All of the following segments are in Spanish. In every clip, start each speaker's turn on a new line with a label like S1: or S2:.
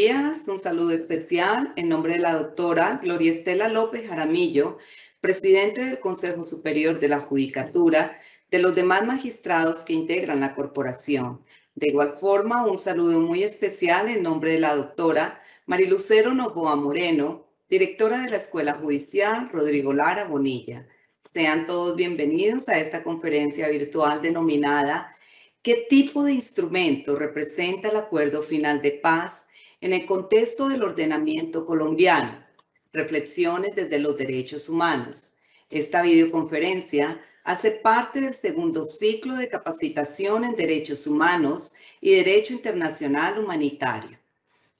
S1: días. Un saludo especial en nombre de la doctora Gloria Estela López Jaramillo, presidente del Consejo Superior de la Judicatura, de los demás magistrados que integran la corporación. De igual forma, un saludo muy especial en nombre de la doctora Marilucero Novoa Moreno, directora de la Escuela Judicial Rodrigo Lara Bonilla. Sean todos bienvenidos a esta conferencia virtual denominada ¿Qué tipo de instrumento representa el Acuerdo Final de Paz en el contexto del ordenamiento colombiano, reflexiones desde los derechos humanos. Esta videoconferencia hace parte del segundo ciclo de capacitación en derechos humanos y derecho internacional humanitario.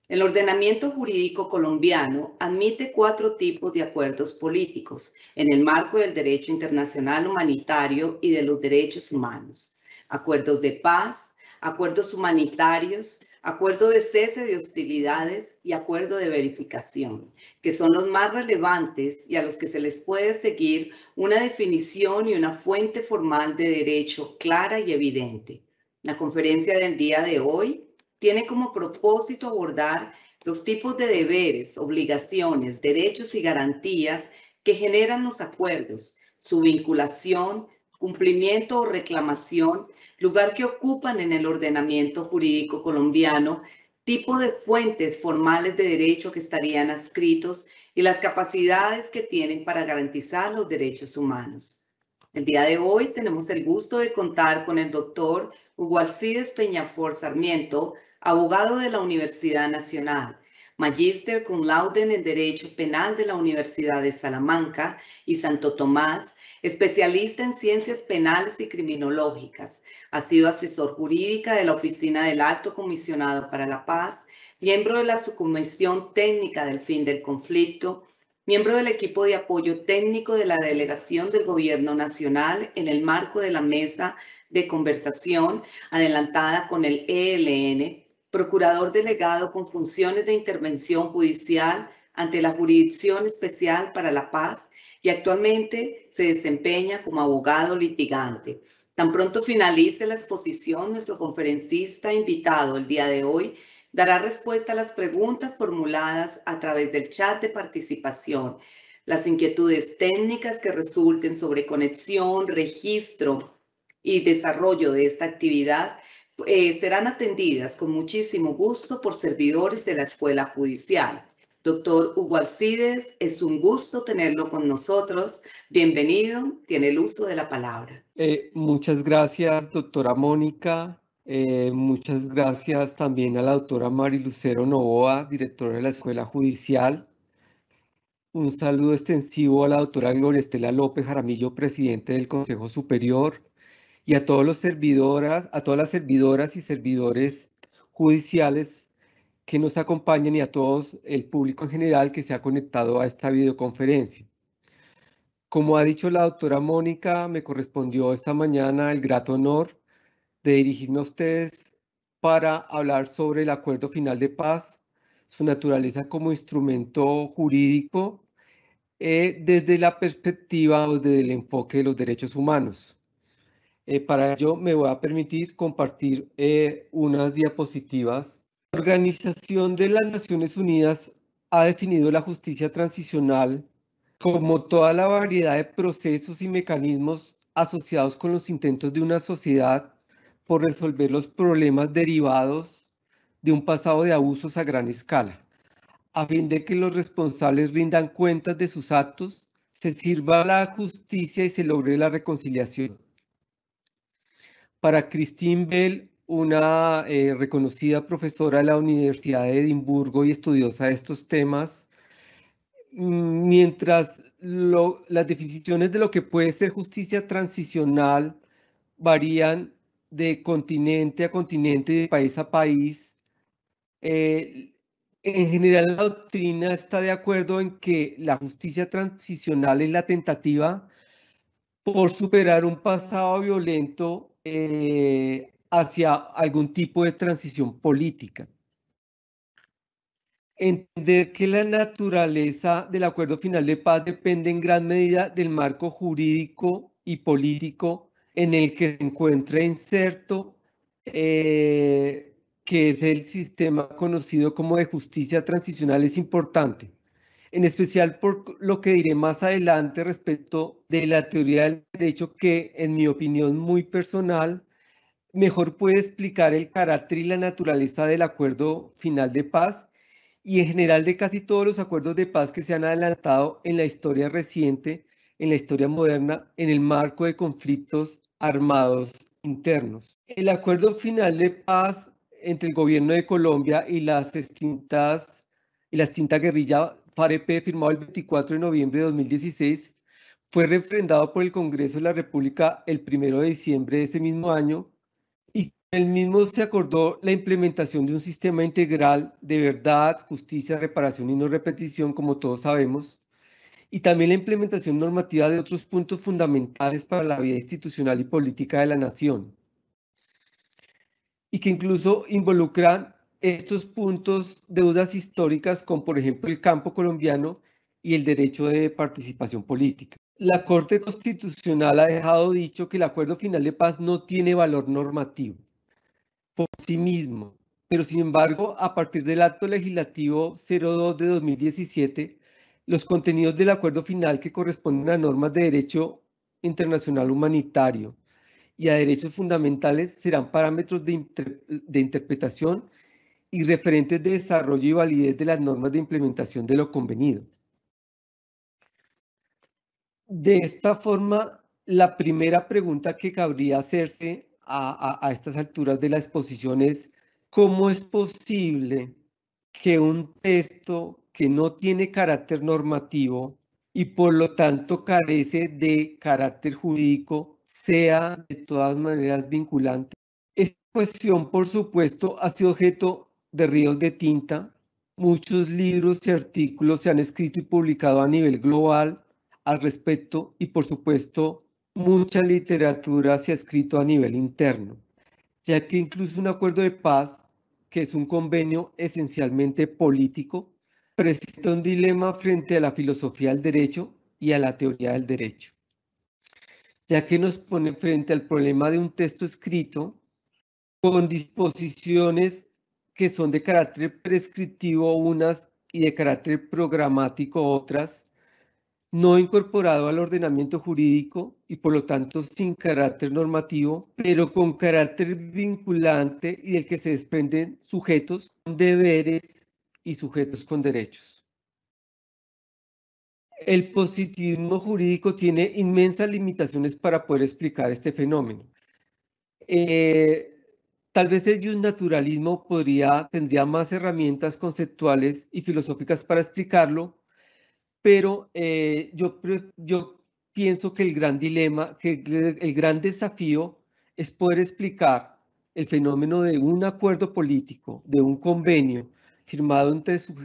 S1: El ordenamiento jurídico colombiano admite cuatro tipos de acuerdos políticos en el marco del derecho internacional humanitario y de los derechos humanos. Acuerdos de paz, acuerdos humanitarios, acuerdo de cese de hostilidades y acuerdo de verificación, que son los más relevantes y a los que se les puede seguir una definición y una fuente formal de derecho clara y evidente. La conferencia del día de hoy tiene como propósito abordar los tipos de deberes, obligaciones, derechos y garantías que generan los acuerdos, su vinculación, cumplimiento o reclamación lugar que ocupan en el ordenamiento jurídico colombiano, tipo de fuentes formales de derecho que estarían adscritos y las capacidades que tienen para garantizar los derechos humanos. El día de hoy tenemos el gusto de contar con el doctor Hugo Alcides Peñafor Sarmiento, abogado de la Universidad Nacional, magíster con laude en Derecho Penal de la Universidad de Salamanca y Santo Tomás especialista en ciencias penales y criminológicas. Ha sido asesor jurídica de la Oficina del Alto Comisionado para la Paz, miembro de la Subcomisión Técnica del Fin del Conflicto, miembro del equipo de apoyo técnico de la Delegación del Gobierno Nacional en el marco de la Mesa de Conversación adelantada con el ELN, procurador delegado con funciones de intervención judicial ante la Jurisdicción Especial para la Paz y actualmente se desempeña como abogado litigante. Tan pronto finalice la exposición, nuestro conferencista invitado el día de hoy dará respuesta a las preguntas formuladas a través del chat de participación. Las inquietudes técnicas que resulten sobre conexión, registro y desarrollo de esta actividad eh, serán atendidas con muchísimo gusto por servidores de la Escuela Judicial. Doctor Hugo Alcides, es un gusto tenerlo con nosotros. Bienvenido, tiene el uso de la palabra.
S2: Eh, muchas gracias, doctora Mónica. Eh, muchas gracias también a la doctora Lucero Novoa, directora de la Escuela Judicial. Un saludo extensivo a la doctora Gloria Estela López Jaramillo, presidente del Consejo Superior, y a todos los servidoras, a todas las servidoras y servidores judiciales que nos acompañen y a todos el público en general que se ha conectado a esta videoconferencia. Como ha dicho la doctora Mónica, me correspondió esta mañana el grato honor de dirigirme a ustedes para hablar sobre el Acuerdo Final de Paz, su naturaleza como instrumento jurídico eh, desde la perspectiva o desde el enfoque de los derechos humanos. Eh, para ello me voy a permitir compartir eh, unas diapositivas Organización de las Naciones Unidas ha definido la justicia transicional como toda la variedad de procesos y mecanismos asociados con los intentos de una sociedad por resolver los problemas derivados de un pasado de abusos a gran escala, a fin de que los responsables rindan cuentas de sus actos, se sirva la justicia y se logre la reconciliación. Para Christine Bell, una eh, reconocida profesora de la Universidad de Edimburgo y estudiosa de estos temas, mm, mientras las definiciones de lo que puede ser justicia transicional varían de continente a continente, de país a país, eh, en general la doctrina está de acuerdo en que la justicia transicional es la tentativa por superar un pasado violento eh, hacia algún tipo de transición política. Entender que la naturaleza del acuerdo final de paz depende en gran medida del marco jurídico y político en el que se encuentra inserto, eh, que es el sistema conocido como de justicia transicional, es importante, en especial por lo que diré más adelante respecto de la teoría del derecho que, en mi opinión muy personal, mejor puede explicar el carácter y la naturaleza del acuerdo final de paz y en general de casi todos los acuerdos de paz que se han adelantado en la historia reciente, en la historia moderna, en el marco de conflictos armados internos. El acuerdo final de paz entre el gobierno de Colombia y las extintas y la guerrilla FAREP firmado el 24 de noviembre de 2016 fue refrendado por el Congreso de la República el 1 de diciembre de ese mismo año el mismo se acordó la implementación de un sistema integral de verdad, justicia, reparación y no repetición, como todos sabemos, y también la implementación normativa de otros puntos fundamentales para la vida institucional y política de la nación, y que incluso involucran estos puntos deudas históricas con, por ejemplo, el campo colombiano y el derecho de participación política. La Corte Constitucional ha dejado dicho que el acuerdo final de paz no tiene valor normativo por sí mismo, pero sin embargo, a partir del acto legislativo 02 de 2017, los contenidos del acuerdo final que corresponden a normas de derecho internacional humanitario y a derechos fundamentales serán parámetros de, interpretación y referentes de desarrollo y validez de las normas de implementación de lo convenido. De esta forma, la primera pregunta que cabría hacerse a, estas alturas de la exposición es cómo es posible que un texto que no tiene carácter normativo y por lo tanto carece de carácter jurídico sea de todas maneras vinculante. Esta cuestión, por supuesto, ha sido objeto de ríos de tinta. Muchos libros y artículos se han escrito y publicado a nivel global al respecto y, por supuesto, mucha literatura se ha escrito a nivel interno, ya que incluso un acuerdo de paz, que es un convenio esencialmente político, presenta un dilema frente a la filosofía del derecho y a la teoría del derecho, ya que nos pone frente al problema de un texto escrito con disposiciones que son de carácter prescriptivo unas y de carácter programático otras, no incorporado al ordenamiento jurídico y por lo tanto sin carácter normativo, pero con carácter vinculante y del que se desprenden sujetos con deberes y sujetos con derechos. El positivismo jurídico tiene inmensas limitaciones para poder explicar este fenómeno. Eh, tal vez el naturalismo podría, tendría más herramientas conceptuales y filosóficas para explicarlo, pero eh, yo, pienso que el gran dilema, que el gran desafío es poder explicar el fenómeno de un acuerdo político, de un convenio firmado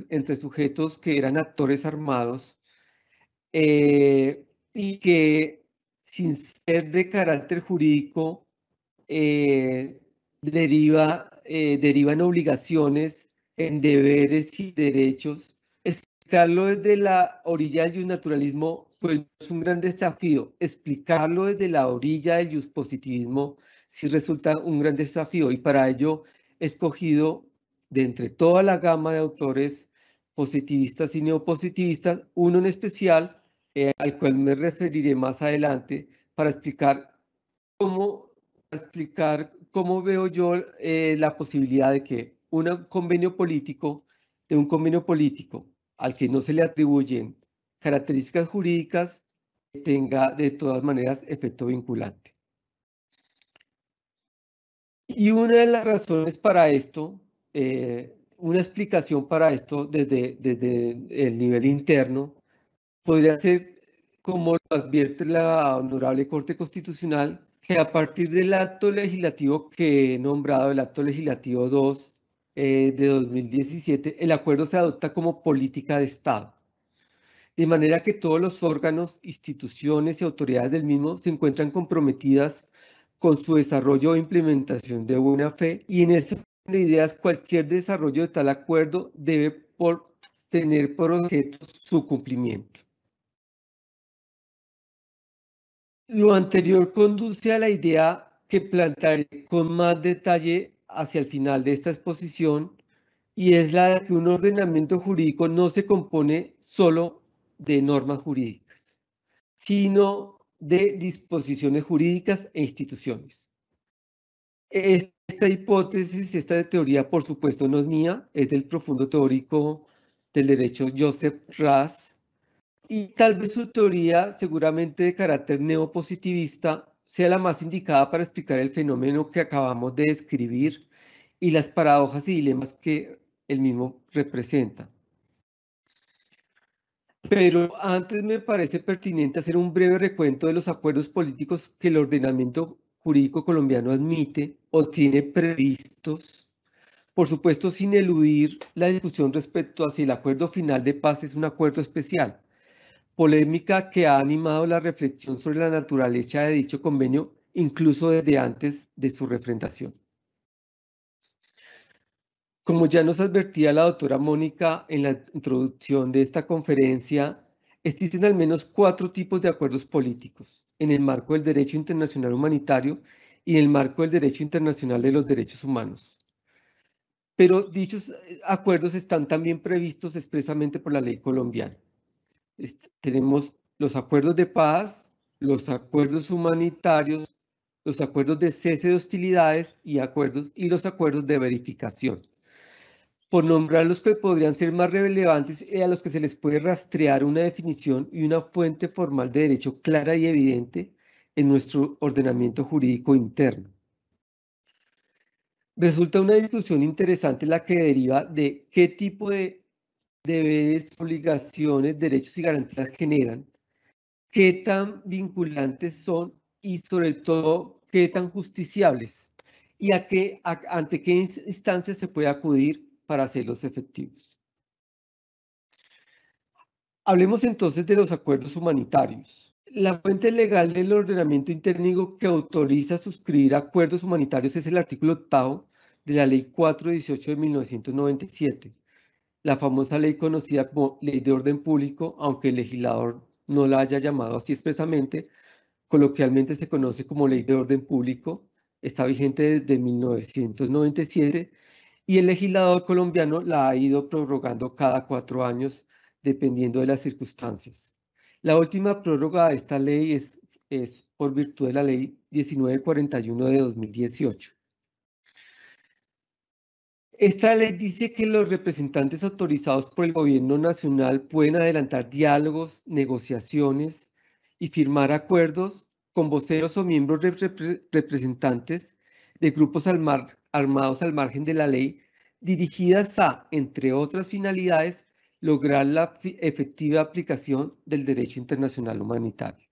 S2: entre, sujetos que eran actores armados eh, y que sin ser de carácter jurídico eh, deriva, derivan obligaciones en deberes y derechos explicarlo desde la orilla del naturalismo pues es un gran desafío. Explicarlo desde la orilla del positivismo sí resulta un gran desafío y para ello he escogido de entre toda la gama de autores positivistas y neopositivistas, uno en especial eh, al cual me referiré más adelante para explicar cómo, explicar cómo veo yo eh, la posibilidad de que un convenio político, de un convenio político al que no se le atribuyen características jurídicas tenga de todas maneras efecto vinculante. Y una de las razones para esto, eh, una explicación para esto desde, desde el nivel interno, podría ser, como lo advierte la Honorable Corte Constitucional, que a partir del acto legislativo que he nombrado, el acto legislativo 2, eh, de 2017, el acuerdo se adopta como política de Estado, de manera que todos los órganos, instituciones y autoridades del mismo se encuentran comprometidas con su desarrollo e implementación de buena fe y en ese de ideas cualquier desarrollo de tal acuerdo debe por tener por objeto su cumplimiento. Lo anterior conduce a la idea que plantearé con más detalle hacia el final de esta exposición y es la de que un ordenamiento jurídico no se compone solo de normas jurídicas, sino de disposiciones jurídicas e instituciones. E-, esta hipótesis, esta teoría, por supuesto, no es mía, es del profundo teórico del derecho Joseph Ras, y tal vez su teoría, seguramente de carácter neopositivista, sea la más indicada para explicar el fenómeno que acabamos de describir y las paradojas y dilemas que el mismo representa. Pero antes me parece pertinente hacer un breve recuento de los acuerdos políticos que el ordenamiento jurídico colombiano admite o tiene previstos, por supuesto sin eludir la discusión respecto a si el acuerdo final de paz es un acuerdo especial polémica que ha animado la reflexión sobre la naturaleza de dicho convenio incluso desde antes de su refrendación. Como ya nos advertía la doctora Mónica en la introducción de esta conferencia, existen al menos cuatro tipos de acuerdos políticos en el marco del derecho internacional humanitario y en el marco del derecho internacional de los derechos humanos. Pero dichos acuerdos están también previstos expresamente por la ley colombiana tenemos los acuerdos de paz, los acuerdos humanitarios, los acuerdos de cese de hostilidades y, acuerdos, y los acuerdos de verificación. Por nombrar los que pues, podrían ser más relevantes y a los que se les puede rastrear una definición y una fuente formal de derecho clara y evidente en nuestro ordenamiento jurídico interno. Resulta una discusión interesante la que deriva de qué tipo de deberes, obligaciones, derechos y garantías generan, qué tan vinculantes son y sobre todo qué tan justiciables y a qué, ante qué instancias se puede acudir para hacerlos efectivos. Hablemos entonces de los acuerdos humanitarios. La fuente legal del ordenamiento interno que autoriza suscribir acuerdos humanitarios es el artículo 8 de la Ley 418 de 1997 la famosa ley conocida como Ley de Orden Público, aunque el legislador no la haya llamado así expresamente, coloquialmente se conoce como Ley de Orden Público, está vigente desde 1997 y el legislador colombiano la ha ido prorrogando cada cuatro años dependiendo de las circunstancias. La última prórroga de esta ley es, es por virtud de la ley 1941 de 2018. Esta ley dice que los representantes autorizados por el gobierno nacional pueden adelantar diálogos, negociaciones y firmar acuerdos con voceros o miembros representantes de grupos armados al margen de la ley, dirigidas a, entre otras finalidades, lograr la efectiva aplicación del derecho internacional humanitario.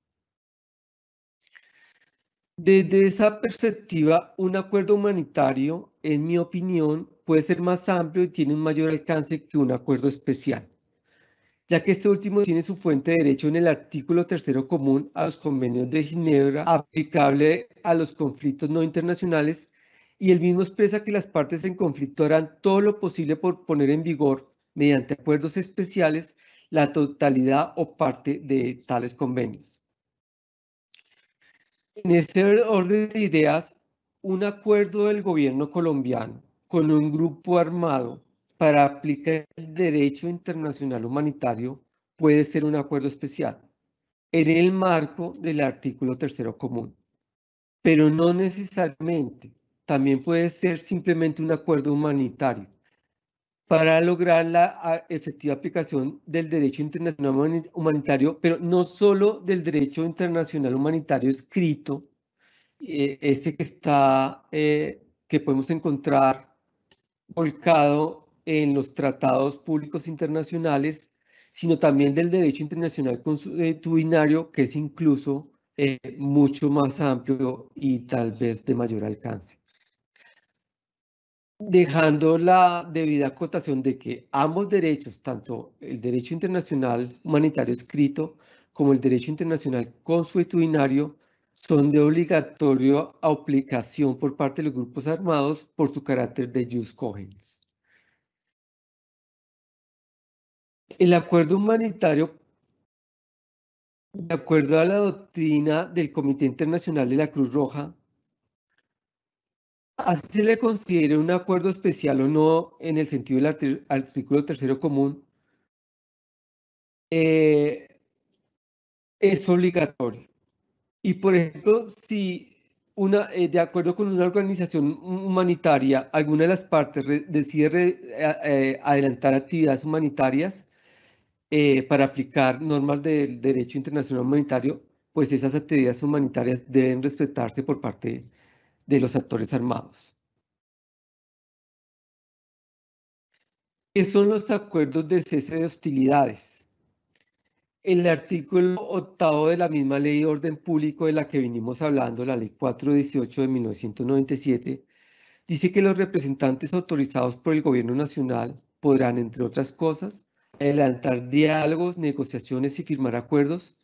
S2: Desde esa perspectiva, un acuerdo humanitario en mi opinión, puede ser más amplio y tiene un mayor alcance que un acuerdo especial, ya que este último tiene su fuente de derecho en el artículo tercero común a los convenios de Ginebra aplicable a los conflictos no internacionales y el mismo expresa que las partes en conflicto harán todo lo posible por poner en vigor, mediante acuerdos especiales, la totalidad o parte de tales convenios. En ese orden de ideas, un acuerdo del gobierno colombiano con un grupo armado para aplicar el derecho internacional humanitario puede ser un acuerdo especial en el marco del artículo tercero común, pero no necesariamente. También puede ser simplemente un acuerdo humanitario para lograr la ah, efectiva aplicación del derecho internacional humanitario, pero no solo del derecho internacional humanitario escrito, eh, ese que está, eh, que podemos encontrar volcado en los tratados públicos internacionales, sino también del derecho internacional consuetudinario, que es incluso eh, mucho más amplio y tal vez de mayor alcance. Dejando la debida acotación de que ambos derechos, tanto el derecho internacional humanitario escrito como el derecho internacional consuetudinario, son de obligatoria aplicación por parte de los grupos armados por su carácter de jus cogens. El acuerdo humanitario, de acuerdo a la doctrina del Comité Internacional de la Cruz Roja, así se le considera un acuerdo especial o no en el sentido del artículo tercero común, eh, es obligatorio. Y por ejemplo, si una, eh, de acuerdo con una organización humanitaria, alguna de las partes decide eh, adelantar actividades humanitarias eh, para aplicar normas del derecho internacional humanitario, pues esas actividades humanitarias deben respetarse por parte de los actores armados. ¿Qué son los acuerdos de cese de hostilidades? el artículo octavo de la misma ley de orden público de la que vinimos hablando, la ley 418 de 1997, dice que los representantes autorizados por el gobierno nacional podrán, entre otras cosas, adelantar diálogos, negociaciones y firmar acuerdos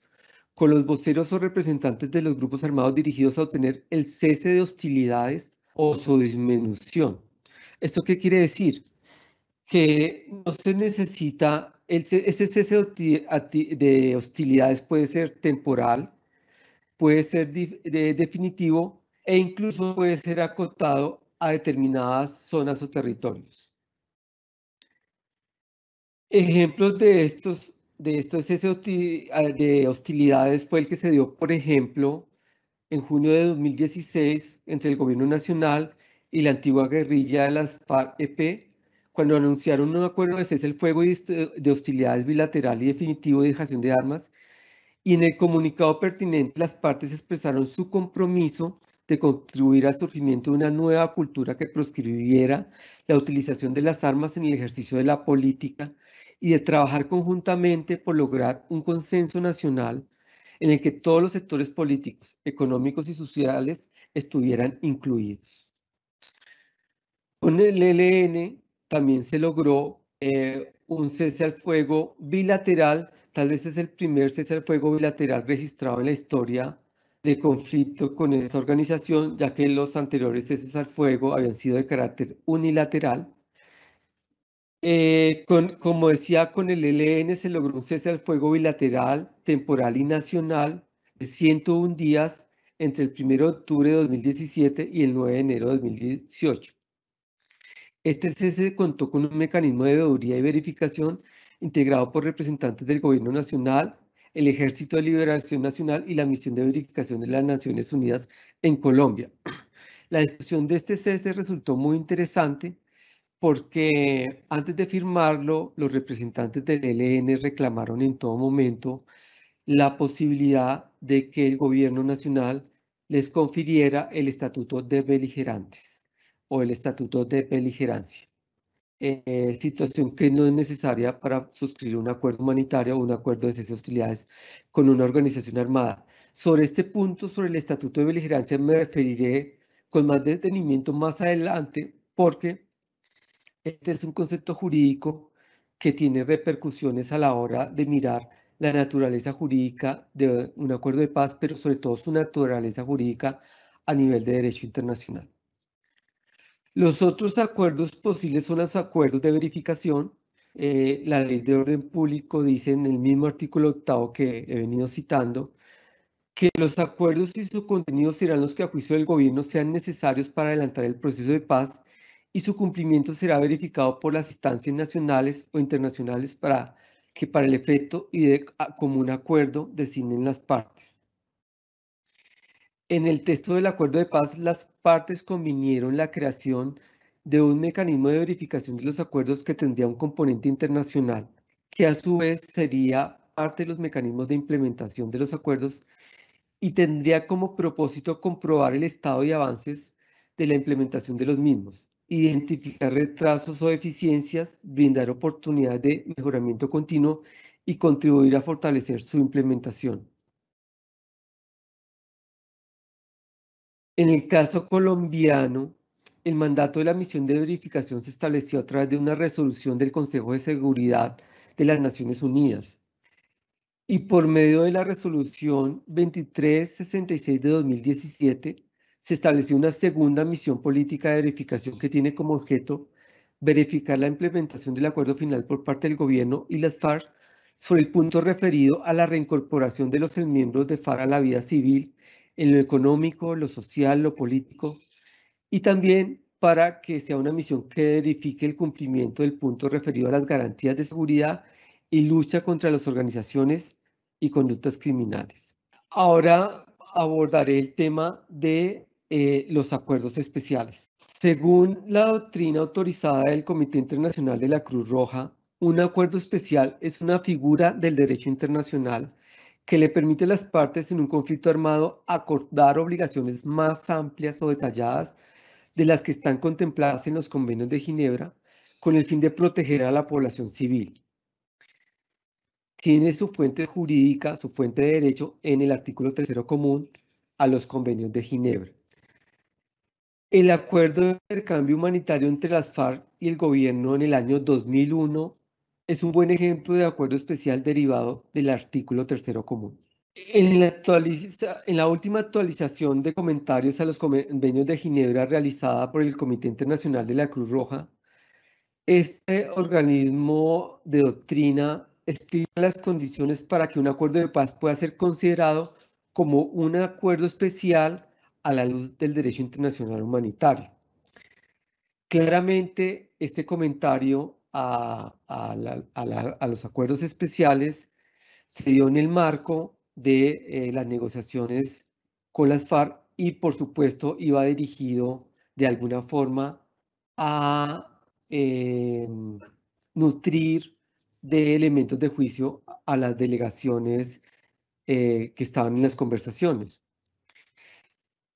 S2: con los voceros o representantes de los grupos armados dirigidos a obtener el cese de hostilidades o su disminución. ¿Esto qué quiere decir? Que no se necesita ese cese de hostilidades puede ser temporal, puede ser definitivo e incluso puede ser acotado a determinadas zonas o territorios. Ejemplos de estos, de ah, de hostilidades fue el que se dio, por ejemplo, en junio de 2016 entre el gobierno nacional y la antigua guerrilla de las FARC-EP cuando anunciaron un acuerdo de cese el fuego eh, de hostilidades bilateral y definitivo de dejación de armas, y en el comunicado pertinente las partes expresaron su compromiso de contribuir al surgimiento de una nueva cultura que proscribiera la utilización de las armas en el ejercicio de la política y de trabajar conjuntamente por lograr un consenso nacional en el que todos los sectores políticos, económicos y sociales estuvieran incluidos. Con el ELN también se logró eh, un cese al fuego bilateral, tal vez es el primer cese al fuego bilateral registrado en la historia de conflicto con esta organización, ya que los anteriores ceses al fuego habían sido de carácter unilateral. Eh, como decía, con el ELN se logró un cese al fuego bilateral, temporal y nacional de 101 días entre el 1 de octubre de 2017 y el 9 de enero de 2018. Este cese contó con un mecanismo de veeduría y verificación integrado por representantes del Gobierno Nacional, el Ejército de Liberación Nacional y la Misión de Verificación de las Naciones Unidas en Colombia. La discusión de este cese resultó muy interesante porque antes de firmarlo, los representantes del ELN reclamaron en todo momento la posibilidad de que el gobierno nacional les confiriera el estatuto de beligerantes o el estatuto de beligerancia. Eh, situación que no es necesaria para suscribir un acuerdo humanitario o un acuerdo de cese de hostilidades con una organización armada. Sobre este punto, sobre el estatuto de beligerancia, me referiré con más detenimiento más adelante porque este es un concepto jurídico que tiene repercusiones a la hora de mirar la naturaleza jurídica de un acuerdo de paz, pero sobre todo su naturaleza jurídica a nivel de derecho internacional. Los otros acuerdos posibles son los acuerdos de verificación. Eh, la ley de orden público dice en el mismo artículo octavo que he venido citando que los acuerdos y su contenido serán los que a juicio del gobierno sean necesarios para adelantar el proceso de paz y su cumplimiento será verificado por las instancias nacionales o internacionales para que para el efecto y de común acuerdo designen las partes. En el texto del acuerdo de paz, las partes convinieron la creación de un mecanismo de verificación de los acuerdos que tendría un componente internacional, que a su vez sería parte de los mecanismos de implementación de los acuerdos y tendría como propósito comprobar el estado y avances de la implementación de los mismos, identificar retrasos o deficiencias, brindar oportunidades de mejoramiento continuo y contribuir a fortalecer su implementación. En el caso colombiano, el mandato de la misión de verificación se estableció a través de una resolución del Consejo de Seguridad de las Naciones Unidas. Y por medio de la resolución 2366 de 2017, se estableció una segunda misión política de verificación que tiene como objeto verificar la implementación del acuerdo final por parte del gobierno y las FARC sobre el punto referido a la reincorporación de los miembros de FARC a la vida civil en lo económico, lo social, lo político, y también para que sea una misión que verifique el cumplimiento del punto referido a las garantías de seguridad y lucha contra las organizaciones y conductas criminales. Ahora abordaré el tema de eh, los acuerdos especiales. Según la doctrina autorizada del Comité Internacional de la Cruz Roja, un acuerdo especial es una figura del derecho internacional que le permite a las partes en un conflicto armado acordar obligaciones más amplias o detalladas de las que están contempladas en los convenios de Ginebra con el fin de proteger a la población civil. Tiene su fuente jurídica, su fuente de derecho en el artículo tercero común a los convenios de Ginebra. El acuerdo de intercambio humanitario entre las FARC y el gobierno en el año 2001 es un buen ejemplo de acuerdo especial derivado del artículo tercero común. En la, última actualización de comentarios a los convenios de Ginebra realizada por el Comité Internacional de la Cruz Roja, este organismo de doctrina explica las condiciones para que un acuerdo de paz pueda ser considerado como un acuerdo especial a la luz del derecho internacional humanitario. Claramente, este comentario a, los acuerdos especiales se dio en el marco de eh, las negociaciones con las FARC y por supuesto iba dirigido de alguna forma a eh, nutrir de elementos de juicio a las delegaciones eh, que estaban en las conversaciones.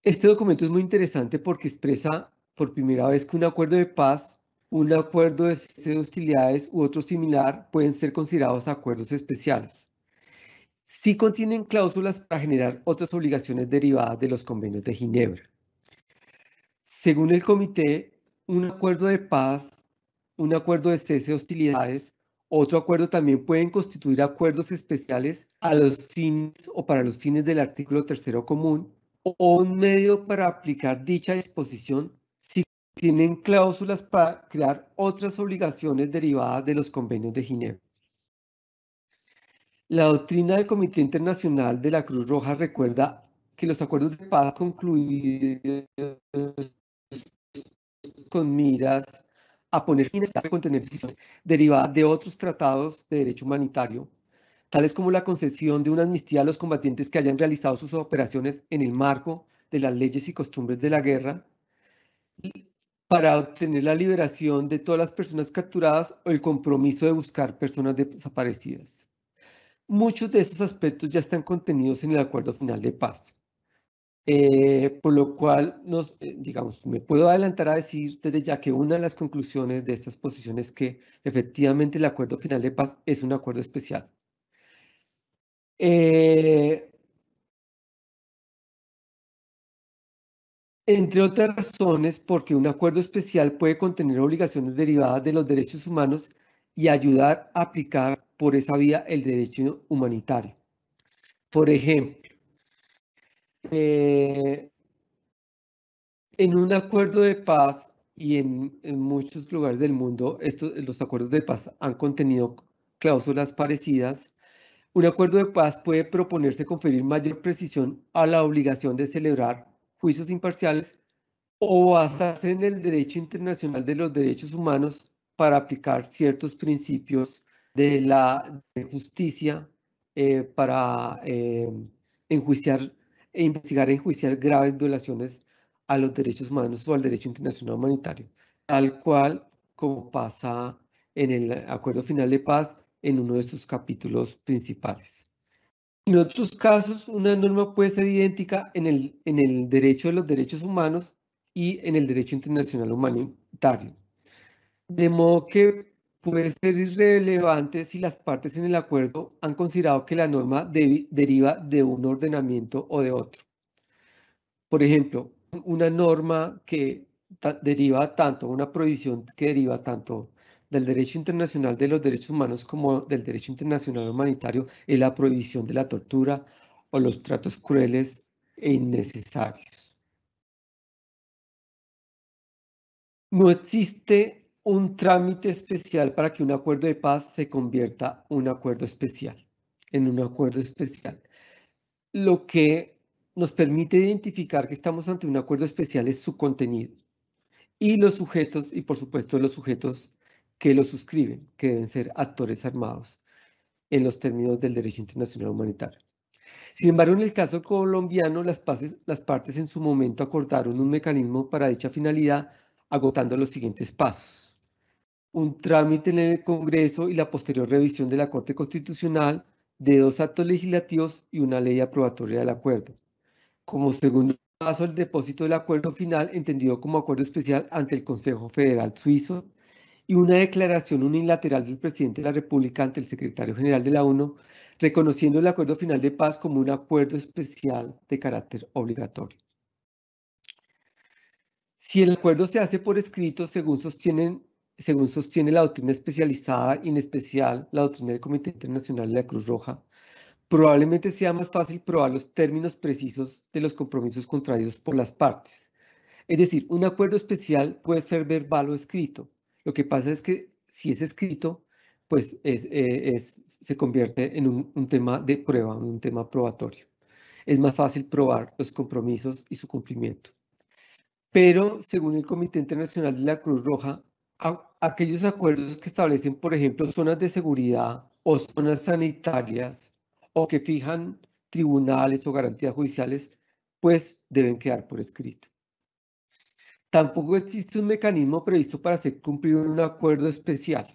S2: Este documento es muy interesante porque expresa por primera vez que un acuerdo de paz un acuerdo de cese de hostilidades u otro similar pueden ser considerados acuerdos especiales. si contienen cláusulas para generar otras obligaciones derivadas de los convenios de Ginebra. Según el comité, un acuerdo de paz, un acuerdo de cese de hostilidades, otro acuerdo también pueden constituir acuerdos especiales a los fines o para los fines del artículo tercero común o un medio para aplicar dicha disposición tienen cláusulas para crear otras obligaciones derivadas de los convenios de Ginebra. La doctrina del Comité Internacional de la Cruz Roja recuerda que los acuerdos de paz concluidos con miras a poner fin a este contener decisiones derivadas de otros tratados de derecho humanitario, tales como la concesión de una amnistía a los combatientes que hayan realizado sus operaciones en el marco de las leyes y costumbres de la guerra, para obtener la liberación de todas las personas capturadas o el compromiso de buscar personas desaparecidas. Muchos de estos aspectos ya están contenidos en el Acuerdo Final de Paz, eh, por lo cual, nos, eh, digamos, me puedo adelantar a decir desde ya que una de las conclusiones de estas posiciones es que efectivamente el Acuerdo Final de Paz es un acuerdo especial. Eh, entre otras razones porque un acuerdo especial puede contener obligaciones derivadas de los derechos humanos y ayudar a aplicar por esa vía el derecho humanitario. Por ejemplo, eh, en un acuerdo de paz y en, muchos lugares del mundo, los acuerdos de paz han contenido cláusulas parecidas. Un acuerdo de paz puede proponerse conferir mayor precisión a la obligación de celebrar juicios imparciales o basarse en el derecho internacional de los derechos humanos para aplicar ciertos principios de la justicia eh, para eh, enjuiciar e investigar e enjuiciar graves violaciones a los derechos humanos o al derecho internacional humanitario, tal cual como pasa en el acuerdo final de paz en uno de sus capítulos principales. En otros casos, una norma puede ser idéntica en el, derecho de los derechos humanos y en el derecho internacional humanitario. De modo que puede ser irrelevante si las partes en el acuerdo han considerado que la norma deriva de un ordenamiento o de otro. Por ejemplo, una norma que deriva tanto, una prohibición que deriva tanto del derecho internacional de los derechos humanos como del derecho internacional humanitario es la prohibición de la tortura o los tratos crueles e innecesarios. No existe un trámite especial para que un acuerdo de paz se convierta un acuerdo especial, en un acuerdo especial. Lo que nos permite identificar que estamos ante un acuerdo especial es su contenido y los sujetos, y por supuesto los sujetos que lo suscriben, que deben ser actores armados en los términos del derecho internacional humanitario. Sin embargo, en el caso colombiano, las, partes en su momento acordaron un mecanismo para dicha finalidad, agotando los siguientes pasos. Un trámite en el Congreso y la posterior revisión de la Corte Constitucional de dos actos legislativos y una ley aprobatoria del acuerdo. Como segundo paso, el depósito del acuerdo final, entendido como acuerdo especial ante el Consejo Federal Suizo y una declaración unilateral del presidente de la República ante el secretario general de la ONU, reconociendo el acuerdo final de paz como un acuerdo especial de carácter obligatorio. Si el acuerdo se hace por escrito, según, sostienen, según sostiene la doctrina especializada y en especial la doctrina del Comité Internacional de la Cruz Roja, probablemente sea más fácil probar los términos precisos de los compromisos contraídos por las partes. Es decir, un acuerdo especial puede ser verbal o escrito, lo que pasa es que si es escrito, pues eh, se convierte en un, tema de prueba, un tema probatorio. Es más fácil probar los compromisos y su cumplimiento. Pero según el Comité Internacional de la Cruz Roja, aquellos acuerdos que establecen, por ejemplo, zonas de seguridad o zonas sanitarias o que fijan tribunales o garantías judiciales, pues deben quedar por escrito. Tampoco existe un mecanismo previsto para hacer cumplir un acuerdo especial.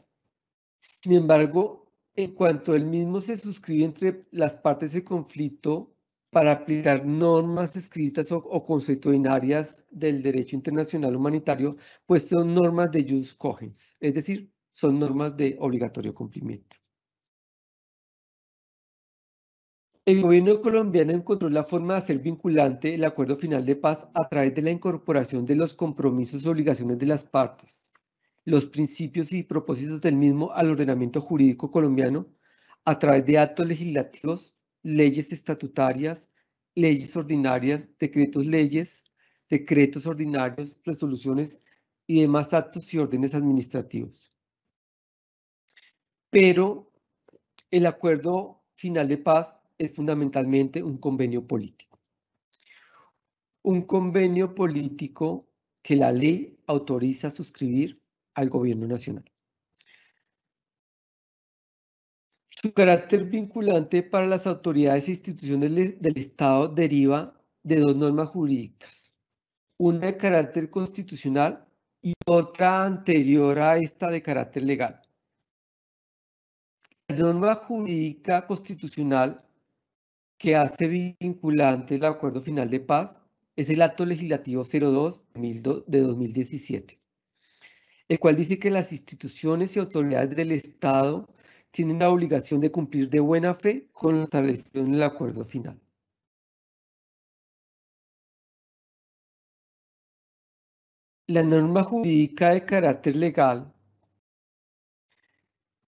S2: Sin embargo, en cuanto el mismo se suscribe entre las partes de conflicto para aplicar normas escritas o, o consuetudinarias del derecho internacional humanitario, pues son normas de jus cogens, es decir, son normas de obligatorio cumplimiento. El gobierno colombiano encontró la forma de hacer vinculante el acuerdo final de paz a través de la incorporación de los compromisos y obligaciones de las partes, los principios y propósitos del mismo al ordenamiento jurídico colombiano a través de actos legislativos, leyes estatutarias, leyes ordinarias, decretos leyes, decretos ordinarios, resoluciones y demás actos y órdenes administrativos. Pero el acuerdo final de paz es fundamentalmente un convenio político. Un convenio político que la ley autoriza a suscribir al gobierno nacional. Su carácter vinculante para las autoridades e instituciones del Estado deriva de dos normas jurídicas, una de carácter constitucional y otra anterior a esta de carácter legal. La norma jurídica constitucional que hace vinculante el Acuerdo Final de Paz es el Acto Legislativo 02 de 2017, el cual dice que las instituciones y autoridades del Estado tienen la obligación de cumplir de buena fe con lo establecido en el Acuerdo Final. La norma jurídica de carácter legal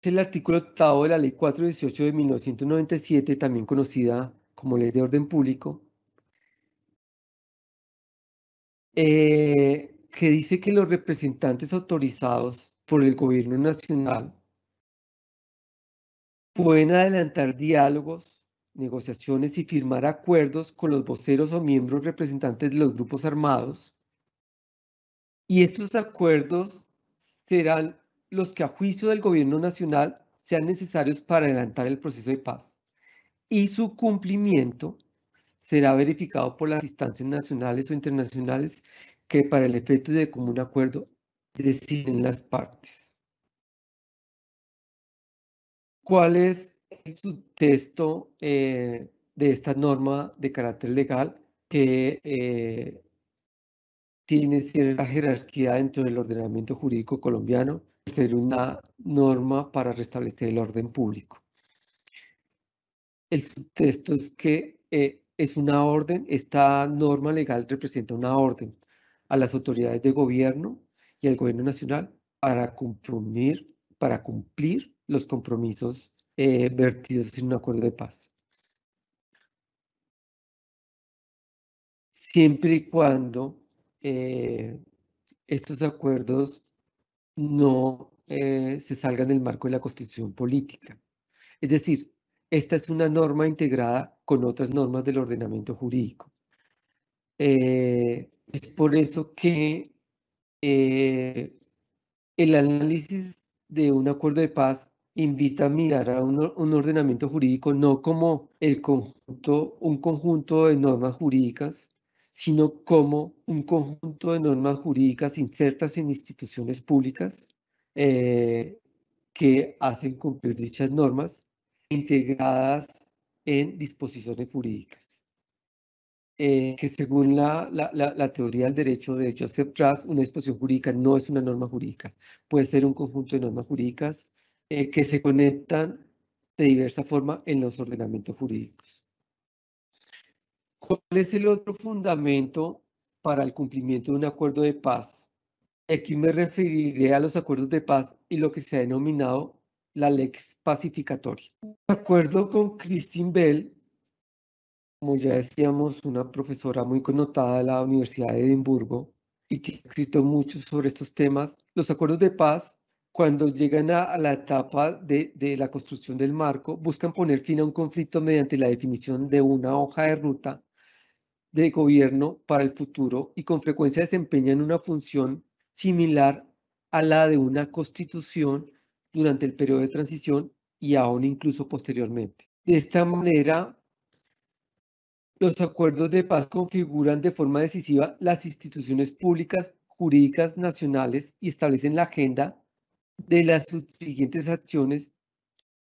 S2: el artículo octavo de la Ley 418 de 1997, también conocida como Ley de Orden Público, eh, que dice que los representantes autorizados por el gobierno nacional pueden adelantar diálogos, negociaciones y firmar acuerdos con los voceros o miembros representantes de los grupos armados. Y estos acuerdos serán los que a juicio del gobierno nacional sean necesarios para adelantar el proceso de paz y su cumplimiento será verificado por las instancias nacionales o internacionales que para el efecto de común acuerdo deciden las partes. ¿Cuál es el subtexto eh, de esta norma de carácter legal que eh, tiene cierta jerarquía dentro del ordenamiento jurídico colombiano ser una norma para restablecer el orden público. El texto es que eh, es una orden, esta norma legal representa una orden a las autoridades de gobierno y al gobierno nacional para cumplir, para cumplir los compromisos eh, vertidos en un acuerdo de paz. Siempre y cuando eh, estos acuerdos no eh, se se en del marco de la constitución política. Es decir, esta es una norma integrada con otras normas del ordenamiento jurídico. Eh, es por eso que eh, el análisis de un acuerdo de paz invita a mirar a un, ordenamiento jurídico no como el conjunto, un conjunto de normas jurídicas sino como un conjunto de normas jurídicas insertas en instituciones públicas eh, que hacen cumplir dichas normas integradas en disposiciones jurídicas. Eh, que según la, teoría del derecho de Joseph Truss, una disposición jurídica no es una norma jurídica, puede ser un conjunto de normas jurídicas eh, que se conectan de diversa forma en los ordenamientos jurídicos. ¿Cuál es el otro fundamento para el cumplimiento de un acuerdo de paz? Aquí me referiré a los acuerdos de paz y lo que se ha denominado la lex pacificatoria. De acuerdo con Christine Bell, como ya decíamos, una profesora muy connotada de la Universidad de Edimburgo y que ha escrito mucho sobre estos temas, los acuerdos de paz, cuando llegan a, la etapa de, de la construcción del marco, buscan poner fin a un conflicto mediante la definición de una hoja de ruta de gobierno para el futuro y con frecuencia desempeñan una función similar a la de una constitución durante el periodo de transición y aún incluso posteriormente. De esta manera, los acuerdos de paz configuran de forma decisiva las instituciones públicas jurídicas nacionales y establecen la agenda de las subsiguientes acciones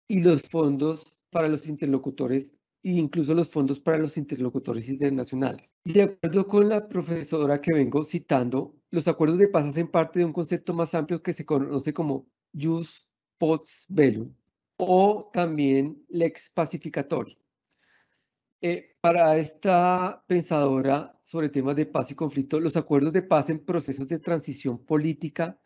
S2: y los fondos para los interlocutores e incluso los fondos para los interlocutores internacionales. De acuerdo con la profesora que vengo citando, los acuerdos de paz hacen parte de un concepto más amplio que se conoce como jus Pots bellum o también lex Pacificatori. Eh, para esta pensadora sobre temas de paz y conflicto, los acuerdos de paz en procesos de transición política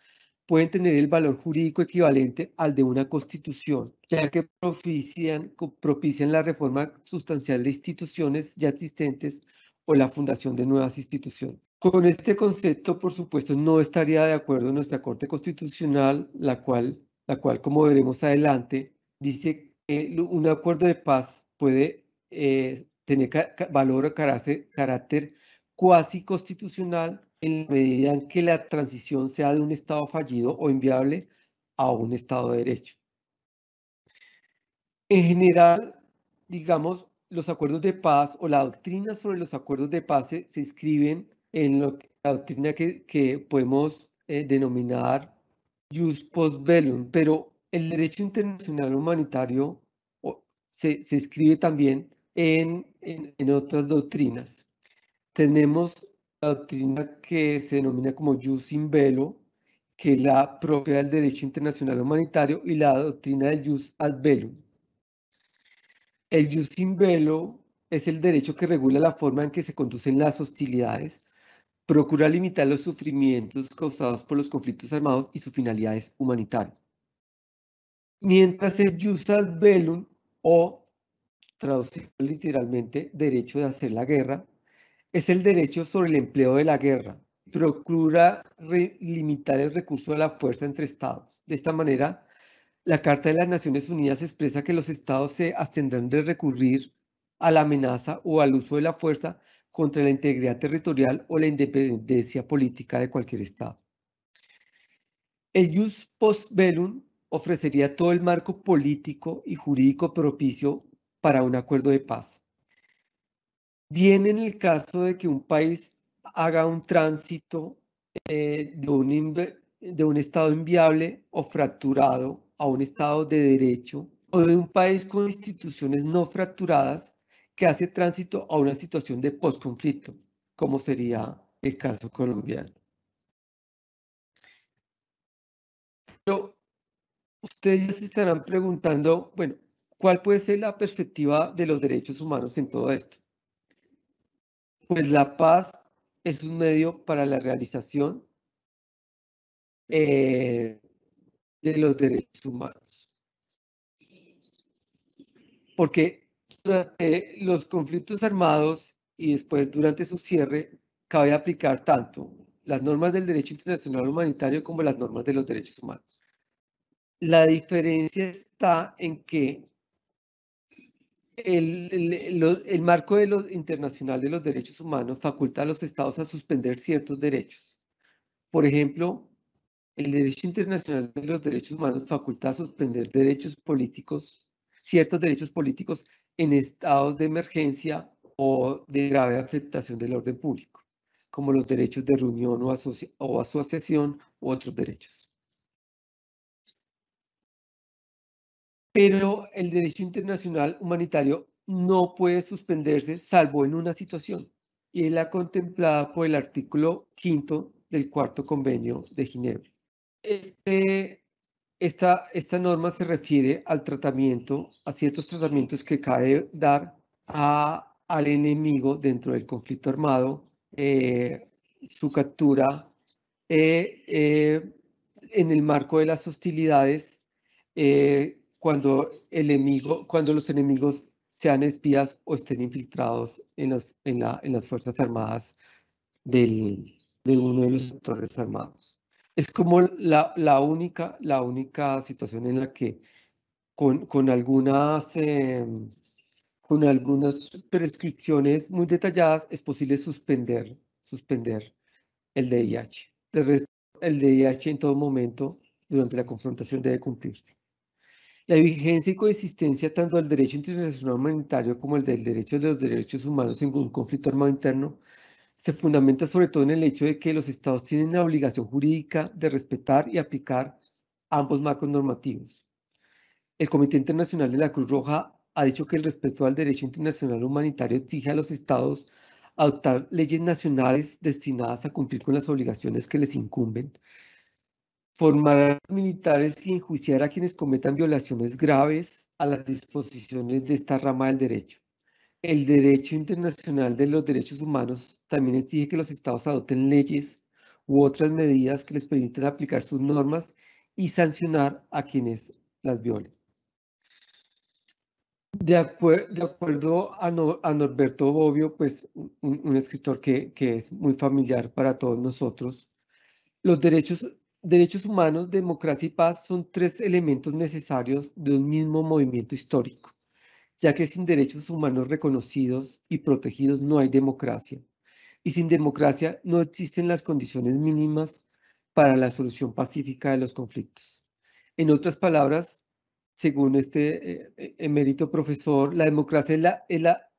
S2: pueden tener el valor jurídico equivalente al de una constitución, ya que propician, propician la reforma sustancial de instituciones ya existentes o la fundación de nuevas instituciones. Con este concepto, por supuesto, no estaría de acuerdo nuestra Corte Constitucional, la cual, la cual como veremos adelante, dice que un acuerdo de paz puede eh, tener valor o carácter, carácter cuasi constitucional en la medida en que la transición sea de un Estado fallido o inviable a un Estado de Derecho. En general, digamos, los acuerdos de paz o la doctrina sobre los acuerdos de paz se, escriben inscriben en la doctrina que, podemos eh, denominar jus post bellum, pero el derecho internacional humanitario se, se escribe también en, en, en, otras doctrinas. Tenemos doctrina que se denomina como jus in velo, que es la propia del derecho internacional humanitario, y la doctrina del jus ad velo. El jus in velo es el derecho que regula la forma en que se conducen las hostilidades, procura limitar los sufrimientos causados por los conflictos armados y su finalidad es humanitaria. Mientras el jus ad velum, o traducido literalmente derecho de hacer la guerra, es el derecho sobre el empleo de la guerra. Procura limitar el recurso de la fuerza entre estados. De esta manera, la Carta de las Naciones Unidas expresa que los estados se abstendrán de recurrir a la amenaza o al uso de la fuerza contra la integridad territorial o la independencia política de cualquier estado. El jus post bellum ofrecería todo el marco político y jurídico propicio para un acuerdo de paz. Bien en el caso de que un país haga un tránsito eh, de, un estado inviable o fracturado a un estado de derecho o de un país con instituciones no fracturadas que hace tránsito a una situación de posconflicto, como sería el caso colombiano. Pero ustedes se estarán preguntando, bueno, ¿cuál puede ser la perspectiva de los derechos humanos en todo esto? pues la paz es un medio para la realización eh, de los derechos humanos. Porque durante los conflictos armados y después durante su cierre, cabe aplicar tanto las normas del derecho internacional humanitario como las normas de los derechos humanos. La diferencia está en que el, marco de internacional de los derechos humanos faculta a los estados a suspender ciertos derechos. Por ejemplo, el derecho internacional de los derechos humanos faculta a suspender derechos políticos, ciertos derechos políticos en estados de emergencia o de grave afectación del orden público, como los derechos de reunión o, o asociación u otros derechos. pero el derecho internacional humanitario no puede suspenderse salvo en una situación, y es la contemplada por el artículo quinto del cuarto convenio de Ginebra. Este, esta, esta norma se refiere al tratamiento, a ciertos tratamientos que cabe dar al enemigo dentro del conflicto armado, eh, su captura, eh, eh, en el marco de las hostilidades, eh, cuando, el enemigo, cuando los enemigos sean espías o estén infiltrados en las, en la, en las Fuerzas Armadas del, de uno de los sectores armados. Es como la, la, única, la única situación en la que con, con algunas, em, con algunas prescripciones muy detalladas es posible suspender, suspender el DIH. De resto, el DIH en todo momento durante la confrontación debe cumplirse. La vigencia y coexistencia tanto del derecho internacional humanitario como el del derecho de los derechos humanos en un conflicto armado interno se fundamenta sobre todo en el hecho de que los estados tienen la obligación jurídica de respetar y aplicar ambos marcos normativos. El Comité Internacional de la Cruz Roja ha dicho que el respeto al derecho internacional humanitario exige a los estados adoptar leyes nacionales destinadas a cumplir con las obligaciones que les incumben formar a militares y enjuiciar a quienes cometan violaciones graves a las disposiciones de esta rama del derecho. El derecho internacional de los derechos humanos también exige que los estados adopten leyes u otras medidas que les permitan aplicar sus normas y sancionar a quienes las violen. De, acuerdo a, Norberto Bobbio, pues un, escritor que, que es muy familiar para todos nosotros, los derechos derechos humanos, democracia y paz son tres elementos necesarios de un mismo movimiento histórico, ya que sin derechos humanos reconocidos y protegidos no hay democracia, y sin democracia no existen las condiciones mínimas para la solución pacífica de los conflictos. En otras palabras, según este eh, eh, emérito profesor, la democracia la, eh,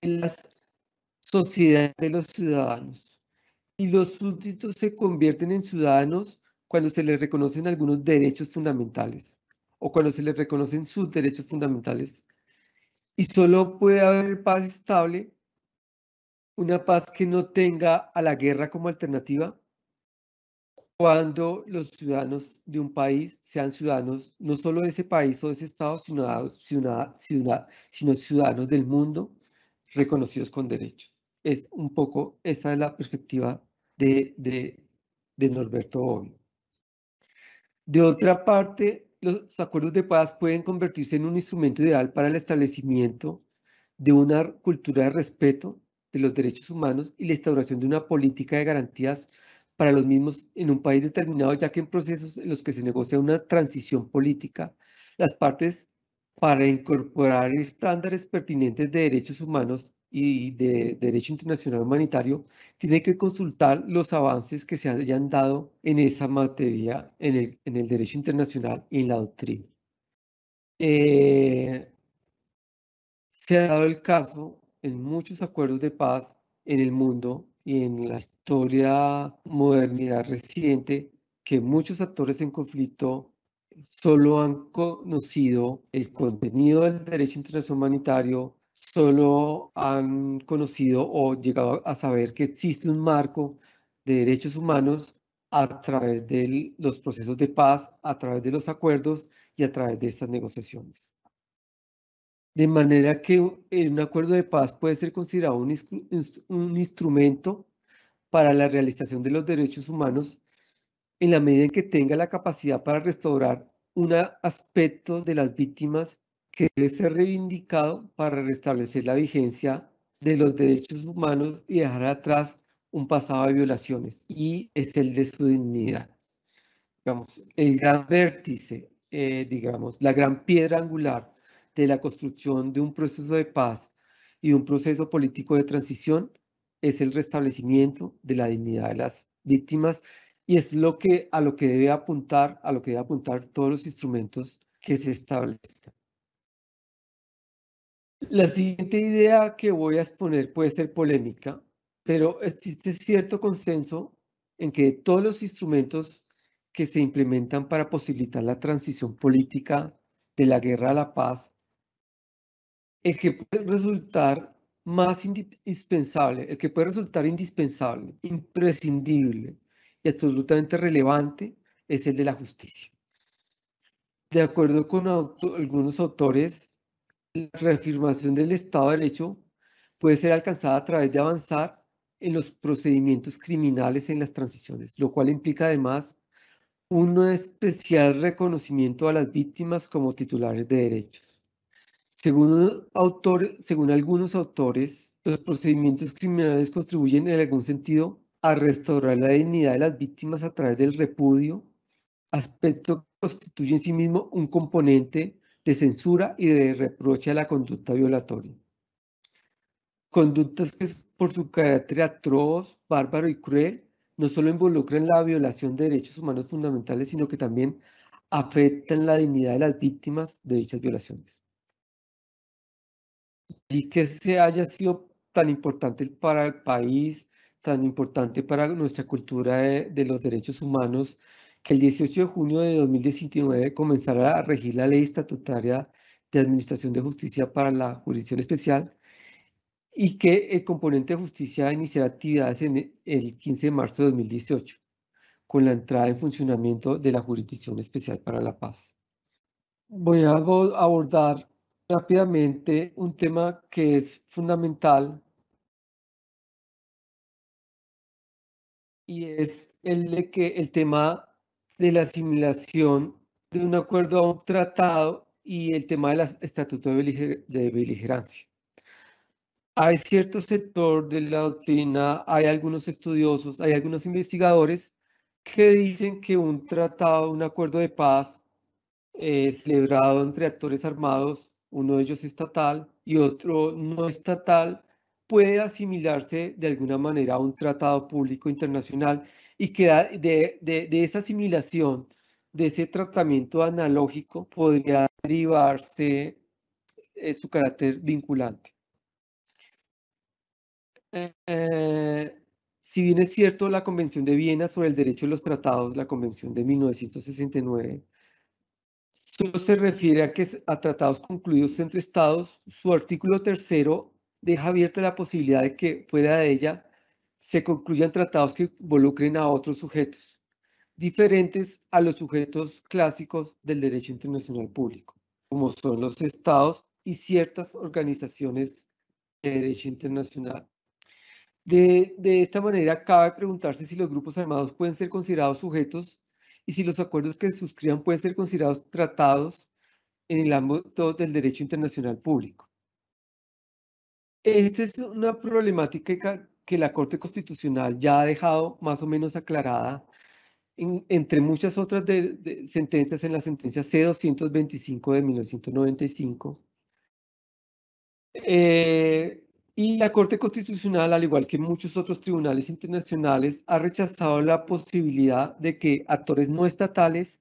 S2: es la sociedad de los ciudadanos y los súbditos se convierten en ciudadanos cuando se les reconocen algunos derechos fundamentales o cuando se les reconocen sus derechos fundamentales. Y solo puede haber paz estable, una paz que no tenga a la guerra como alternativa, cuando los ciudadanos de un país sean ciudadanos no solo de ese país o de ese estado, sino, sino ciudadanos del mundo reconocidos con derechos. Es un poco esa es la perspectiva de, de, de Norberto Bobbio. De otra parte, los acuerdos de paz pueden convertirse en un instrumento ideal para el establecimiento de una cultura de respeto de los derechos humanos y la instauración de una política de garantías para los mismos en un país determinado, ya que en procesos en los que se negocia una transición política, las partes para incorporar estándares pertinentes de derechos humanos y de Derecho Internacional Humanitario, tiene que consultar los avances que se hayan dado en esa materia, en el, en el derecho internacional y en la doctrina. Eh, se ha dado el caso en muchos acuerdos de paz en el mundo y en la historia modernidad reciente que muchos actores en conflicto solo han conocido el contenido del derecho internacional humanitario solo han conocido o llegado a saber que existe un marco de derechos humanos a través de los procesos de paz, a través de los acuerdos y a través de estas negociaciones. De manera que un acuerdo de paz puede ser considerado un, un instrumento para la realización de los derechos humanos en la medida en que tenga la capacidad para restaurar un aspecto de las víctimas que debe ser reivindicado para restablecer la vigencia de los derechos humanos y dejar atrás un pasado de violaciones, y es el de su dignidad. el gran vértice, eh, digamos, la gran piedra angular de la construcción de un proceso de paz y un proceso político de transición es el restablecimiento de la dignidad de las víctimas y es lo que a lo que debe apuntar, a lo que debe apuntar todos los instrumentos que se establezcan. La siguiente idea que voy a exponer puede ser polémica, pero existe cierto consenso en que todos los instrumentos que se implementan para posibilitar la transición política de la guerra a la paz, el que puede resultar más indispensable, el que puede resultar indispensable, imprescindible y absolutamente relevante es el de la justicia. De acuerdo con algunos autores, la reafirmación del Estado de Derecho puede ser alcanzada a través de avanzar en los procedimientos criminales en las transiciones, lo cual implica además un especial reconocimiento a las víctimas como titulares de derechos. Según, según algunos autores, los procedimientos criminales contribuyen en algún sentido a restaurar la dignidad de las víctimas a través del repudio, aspecto que constituye en sí mismo un componente de censura y de reproche a la conducta violatoria. Conductas que por su carácter atroz, bárbaro y cruel, no solo involucran la violación de derechos humanos fundamentales, sino que también afectan la dignidad de las víctimas de dichas violaciones. Y que se haya sido tan importante para el país, tan importante para nuestra cultura de, de los derechos humanos, el 18 de junio de 2019 comenzará a regir la ley estatutaria de Administración de Justicia para la Jurisdicción Especial y que el componente de justicia iniciará actividades en el 15 de marzo de 2018, con la entrada en funcionamiento de la Jurisdicción Especial para la Paz. Voy a abordar rápidamente un tema que es fundamental y es el de que el tema de la asimilación de un acuerdo a un tratado y el tema del estatuto de beligerancia. Hay cierto sector de la doctrina, hay algunos estudiosos, hay algunos investigadores que dicen que un tratado, un acuerdo de paz eh, celebrado entre actores armados, uno de ellos estatal y otro no estatal, puede asimilarse de alguna manera a un tratado público internacional y que de, esa asimilación, de ese tratamiento analógico, podría derivarse eh, su carácter vinculante. Eh, si bien es cierto la Convención de Viena sobre el Derecho de los Tratados, la Convención de 1969, solo se refiere a tratados concluidos entre estados, su artículo tercero deja abierta la posibilidad de que fuera de ella se concluyan tratados que involucren a otros sujetos, diferentes a los sujetos clásicos del derecho internacional público, como son los estados y ciertas organizaciones de derecho internacional. De, esta manera, cabe preguntarse si los grupos armados pueden ser considerados sujetos y si los acuerdos que suscriban pueden ser considerados tratados en el ámbito del derecho internacional público. Esta es una problemática que que la Corte Constitucional ya ha dejado más o menos aclarada entre muchas otras sentencias en la sentencia C-225 de 1995. Eh, y la Corte Constitucional, al igual que muchos otros tribunales internacionales, ha rechazado la posibilidad de que actores no estatales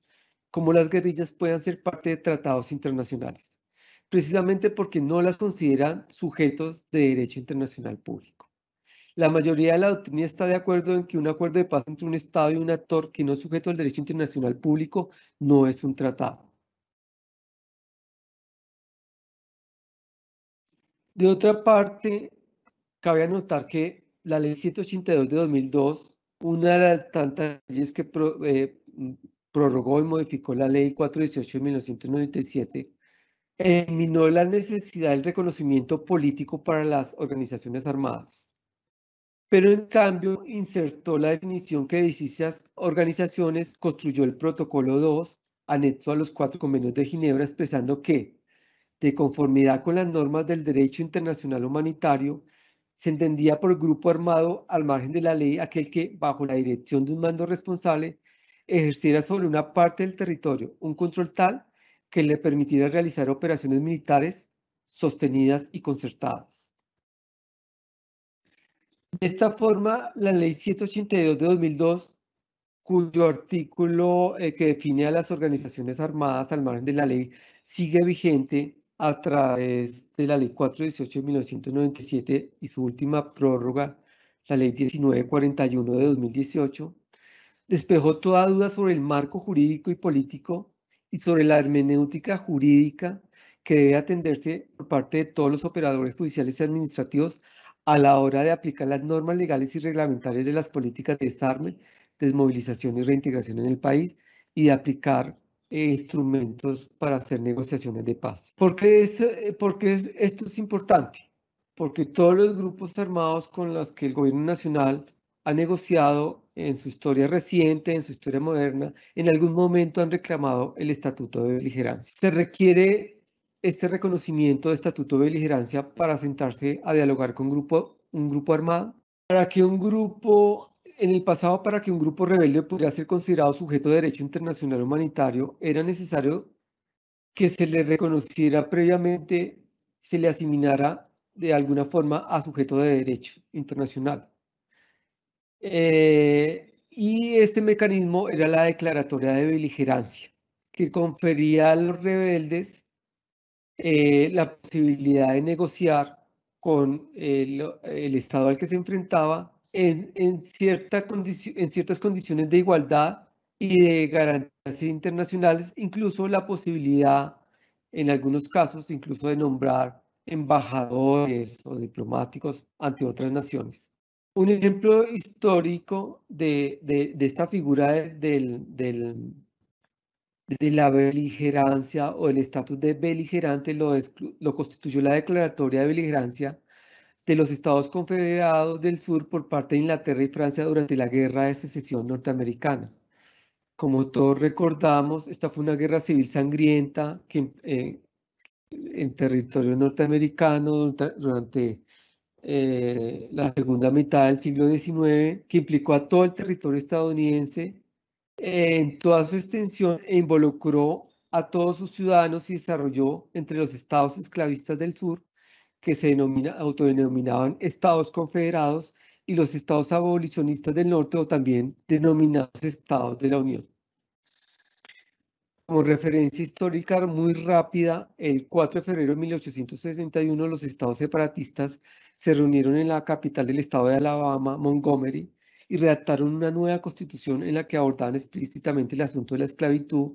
S2: como las guerrillas puedan ser parte de tratados internacionales, precisamente porque no las consideran sujetos de derecho internacional público. La mayoría de la doctrina está de acuerdo en que un acuerdo de paz entre un Estado y un actor que no es sujeto al derecho internacional público no es un tratado. De otra parte, cabe anotar que la ley 182 de 2002, una de las tantas leyes que eh, prorrogó y modificó la ley 418 de 1997, eliminó la necesidad del reconocimiento político para las organizaciones armadas pero en cambio insertó la definición que dichas organizaciones construyó el protocolo 2 anexo a los cuatro convenios de Ginebra expresando que, de conformidad con las normas del derecho internacional humanitario, se entendía por grupo armado al margen de la ley aquel que, bajo la dirección de un mando responsable, ejerciera sobre una parte del territorio un control tal que le permitiera realizar operaciones militares sostenidas y concertadas. De esta forma, la ley 182 de 2002, cuyo artículo eh, que define a las organizaciones armadas al margen de la ley, sigue vigente a través de la ley 418 de 1997 y su última prórroga, la ley 1941 de 2018, despejó toda duda sobre el marco jurídico y político y sobre la hermenéutica jurídica que debe atenderse por parte de todos los operadores judiciales y administrativos a la hora de aplicar las normas legales y reglamentarias de las políticas de desarme, desmovilización y reintegración en el país y de aplicar eh, instrumentos para hacer negociaciones de paz. ¿Por qué, es, eh, porque esto es importante? Porque todos los grupos armados con los que el gobierno nacional ha negociado en su historia reciente, en su historia moderna, en algún momento han reclamado el estatuto de beligerancia. Se requiere este reconocimiento de estatuto de beligerancia para sentarse a dialogar con un grupo armado, para que un grupo, en el pasado, para que un grupo rebelde pudiera ser considerado sujeto de derecho internacional humanitario, era necesario que se le reconociera previamente, se le asimilara de alguna forma a sujeto de derecho internacional. Eh, y este mecanismo era la declaratoria de beligerancia, que confería a los rebeldes eh, la posibilidad de negociar con el, Estado al que se enfrentaba en, ciertas condiciones de igualdad y de garantías internacionales, incluso la posibilidad, en algunos casos, incluso de nombrar embajadores o diplomáticos ante otras naciones. Un ejemplo histórico de, esta figura del, de la beligerancia o el estatus de beligerante lo, lo constituyó la declaratoria de beligerancia de los Estados Confederados del Sur por parte de Inglaterra y Francia durante la Guerra de Secesión norteamericana. Como todos recordamos, esta fue una guerra civil sangrienta que, eh, en territorio norteamericano durante eh, la segunda mitad del siglo XIX, que implicó a todo el territorio estadounidense en toda su extensión e involucró a todos sus ciudadanos y desarrolló entre los estados esclavistas del sur, que se autodenominaban estados confederados, y los estados abolicionistas del norte o también denominados estados de la Unión. Como referencia histórica muy rápida, el 4 de febrero de 1861 los estados separatistas se reunieron en la capital del estado de Alabama, Montgomery, y redactaron una nueva constitución en la que abordaban explícitamente el asunto de la esclavitud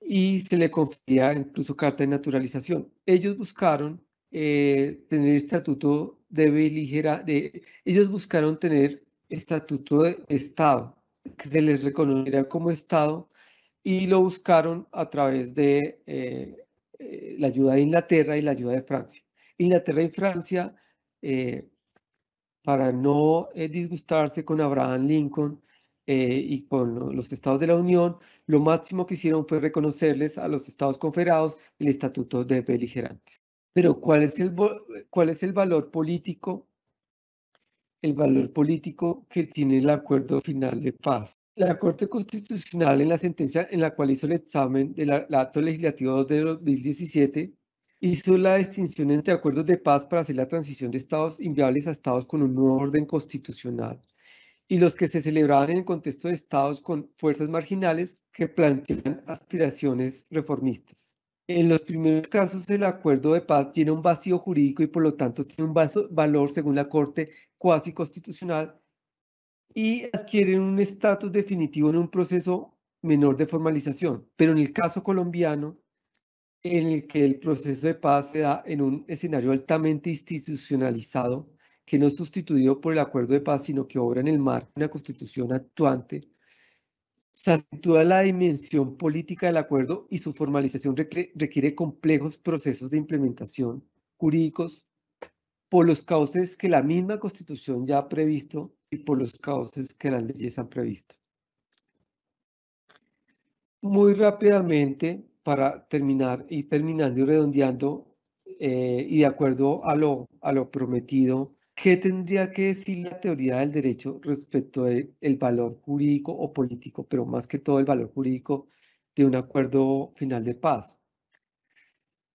S2: y se le confía incluso carta de naturalización. Ellos buscaron eh, tener estatuto de de, ellos buscaron tener estatuto de Estado, que se les reconociera como Estado y lo buscaron a través de eh, eh, la ayuda de Inglaterra y la ayuda de Francia. Inglaterra y Francia para no eh, disgustarse con Abraham Lincoln eh, y con los estados de la Unión, lo máximo que hicieron fue reconocerles a los estados confederados el estatuto de beligerantes. Pero ¿cuál es el, cuál es el valor político? El valor político que tiene el acuerdo final de paz. La Corte Constitucional en la sentencia en la cual hizo el examen del acto legislativo de 2017 hizo la distinción entre acuerdos de paz para hacer la transición de estados inviables a estados con un nuevo orden constitucional y los que se celebraban en el contexto de estados con fuerzas marginales que plantean aspiraciones reformistas. En los primeros casos, el acuerdo de paz tiene un vacío jurídico y por lo tanto tiene un valor, según la Corte, cuasi constitucional y adquieren un estatus definitivo en un proceso menor de formalización. Pero en el caso colombiano, en el que el proceso de paz se da en un escenario altamente institucionalizado, que no es sustituido por el acuerdo de paz, sino que obra en el marco de una constitución actuante, se actúa la dimensión política del acuerdo y su formalización requiere complejos procesos de implementación jurídicos por los cauces que la misma constitución ya ha previsto y por los cauces que las leyes han previsto. Muy rápidamente, para terminar y terminando y redondeando eh, y de acuerdo a lo, a lo prometido, ¿qué tendría que decir la teoría del derecho respecto del valor jurídico o político, pero más que todo el valor jurídico de un acuerdo final de paz?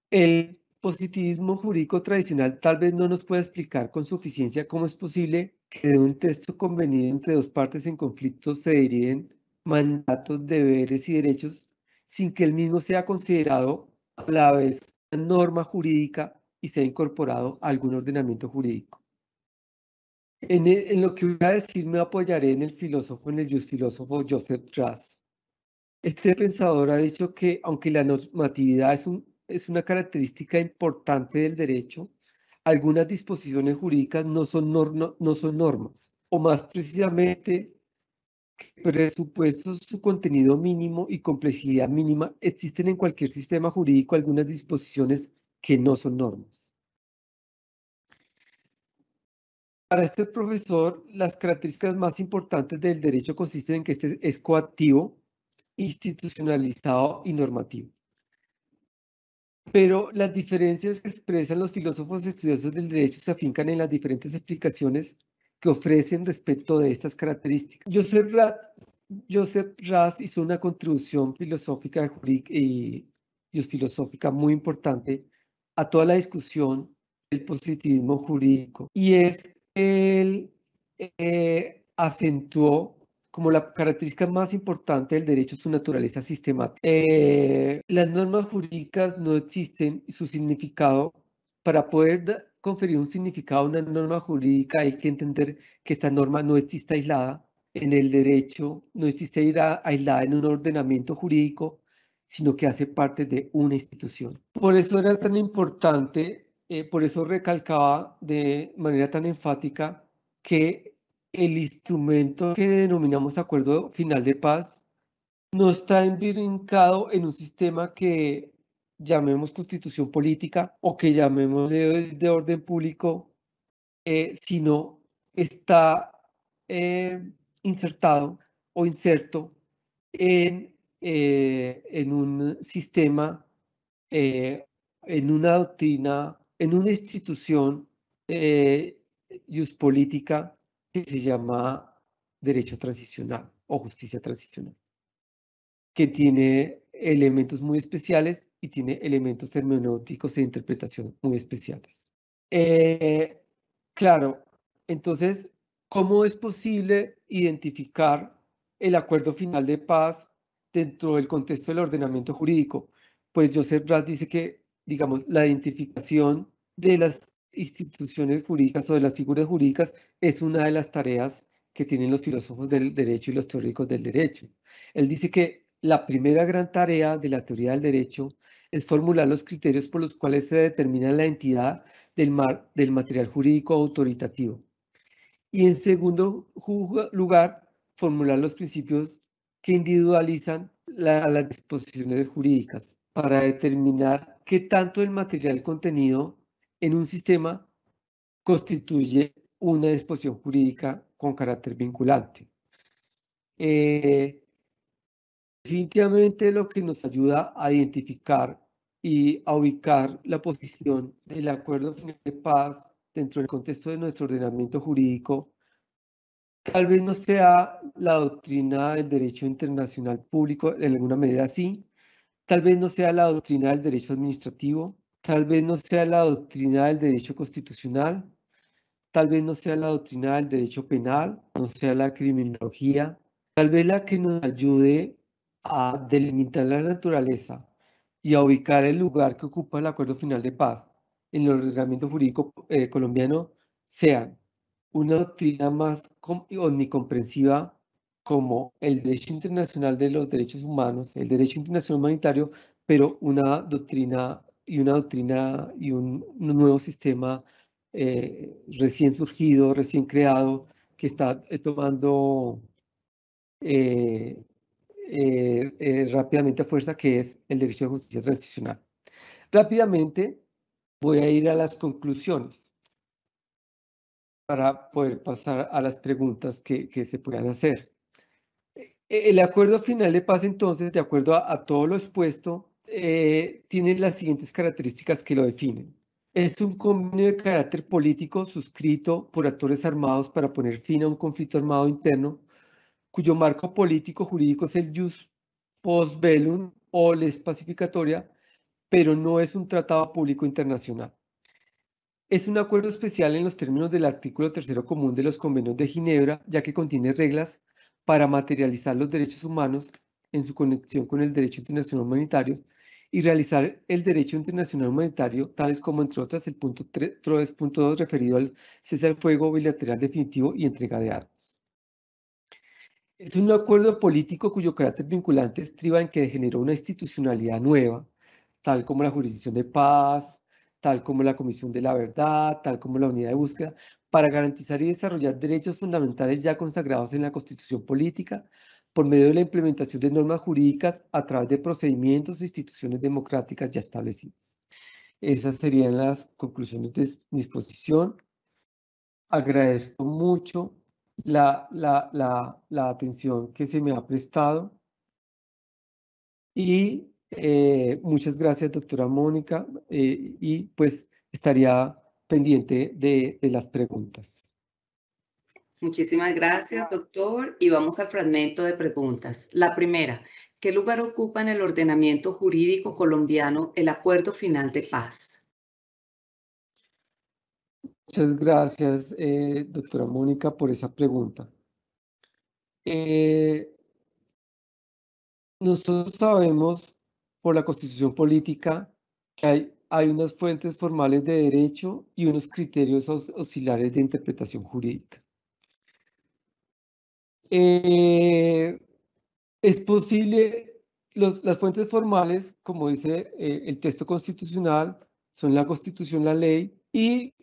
S2: El positivismo jurídico tradicional tal vez no nos pueda explicar con suficiencia cómo es posible que de un texto convenido entre dos partes en conflicto se deriven mandatos, deberes y derechos sin que el mismo sea considerado a la vez una norma jurídica y sea incorporado a algún ordenamiento jurídico. En, e, lo que voy a decir me apoyaré en el filósofo, en el filósofo Joseph Trass. Este pensador ha dicho que aunque la normatividad es, es una característica importante del derecho, algunas disposiciones jurídicas no son, no son normas, o más precisamente presupuestos, su contenido mínimo y complejidad mínima, existen en cualquier sistema jurídico algunas disposiciones que no son normas. Para este profesor, las características más importantes del derecho consisten en que este es coactivo, institucionalizado y normativo. Pero las diferencias que expresan los filósofos y estudiosos del derecho se afincan en las diferentes explicaciones que ofrecen respecto de estas características. Joseph Raz Joseph hizo una contribución filosófica y, y filosófica muy importante a toda la discusión del positivismo jurídico y es que él eh, acentuó como la característica más importante del derecho su naturaleza sistemática. Eh, las normas jurídicas no existen y su significado para poder conferir un significado a una norma jurídica, hay que entender que esta norma no existe aislada en el derecho, no existe aislada en un ordenamiento jurídico, sino que hace parte de una institución. Por eso era tan importante, eh, por eso recalcaba de manera tan enfática que el instrumento que denominamos acuerdo final de paz no está embrincado en un sistema que llamemos constitución política o que llamemos de, orden público, eh, sino está eh, insertado o inserto en, eh, en un sistema, eh, en una doctrina, en una institución política que se llama derecho transicional o justicia transicional, que tiene elementos muy especiales y tiene elementos hermenéuticos e interpretación muy especiales. Eh, claro, entonces, ¿cómo es posible identificar el acuerdo final de paz dentro del contexto del ordenamiento jurídico? Pues Joseph Brad dice que, digamos, la identificación de las instituciones jurídicas o de las figuras jurídicas es una de las tareas que tienen los filósofos del derecho y los teóricos del derecho. Él dice que la primera gran tarea de la teoría del derecho es formular los criterios por los cuales se determina la entidad del, mar, del material jurídico autoritativo. Y en segundo lugar, formular los principios que individualizan las disposiciones jurídicas para determinar qué tanto el material contenido en un sistema constituye una disposición jurídica con carácter vinculante. Eh, definitivamente lo que nos ayuda a identificar y a ubicar la posición del acuerdo de paz dentro del contexto de nuestro ordenamiento jurídico, tal vez no sea la doctrina del derecho internacional público, en alguna medida sí, tal vez no sea la doctrina del derecho administrativo, tal vez no sea la doctrina del derecho constitucional, tal vez no sea la doctrina del derecho penal, no sea la criminología, tal vez la que nos ayude a delimitar la naturaleza y a ubicar el lugar que ocupa el Acuerdo Final de Paz en el ordenamiento jurídico eh, colombiano sean una doctrina más omnicomprensiva como el derecho internacional de los derechos humanos, el derecho internacional humanitario, pero una doctrina y una doctrina y un, nuevo sistema eh, recién surgido, recién creado, que está eh, tomando eh, eh, rápidamente a fuerza, que es el derecho de justicia transicional. Rápidamente voy a ir a las conclusiones para poder pasar a las preguntas que, se puedan hacer. E-, el acuerdo final de paz, entonces, de acuerdo a, todo lo expuesto, eh, tiene las siguientes características que lo definen. Es un convenio de carácter político suscrito por actores armados para poner fin a un conflicto armado interno cuyo marco político jurídico es el jus post bellum o les pacificatoria, pero no es un tratado público internacional. Es un acuerdo especial en los términos del artículo tercero común de los convenios de Ginebra, ya que contiene reglas para materializar los derechos humanos en su conexión con el derecho internacional humanitario y realizar el derecho internacional humanitario, tales como, entre otras, el punto 3.2 referido al cese al fuego bilateral definitivo y entrega de armas. Es un acuerdo político cuyo carácter vinculante estriba en que generó una institucionalidad nueva, tal como la jurisdicción de paz, tal como la Comisión de la Verdad, tal como la Unidad de Búsqueda, para garantizar y desarrollar derechos fundamentales ya consagrados en la Constitución Política por medio de la implementación de normas jurídicas a través de procedimientos e instituciones democráticas ya establecidas. Esas serían las conclusiones de mi exposición. Agradezco mucho la, la, la, la atención que se me ha prestado. Y eh, muchas gracias, doctora Mónica, eh, y pues estaría pendiente de, de las preguntas.
S1: Muchísimas gracias, doctor. Y vamos al fragmento de preguntas. La primera, ¿qué lugar ocupa en el ordenamiento jurídico colombiano el acuerdo final de paz?
S2: Muchas gracias, eh, doctora Mónica, por esa pregunta. Eh, nosotros sabemos por la constitución política que hay, hay, unas fuentes formales de derecho y unos criterios auxiliares de interpretación jurídica. Eh, es posible, las fuentes formales, como dice el texto constitucional, son la constitución, la ley y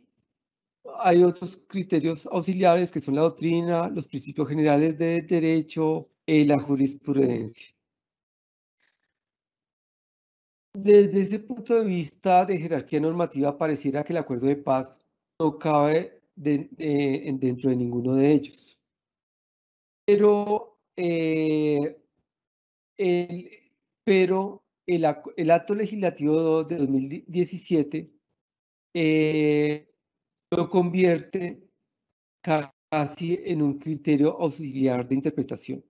S2: hay otros criterios auxiliares que son la doctrina, los principios generales de derecho y eh, la jurisprudencia. Desde ese punto de vista de jerarquía normativa, pareciera que el acuerdo de paz no cabe dentro de ninguno de ellos. Pero, eh, el, pero acto legislativo de 2017 lo convierte casi en un criterio auxiliar de interpretación.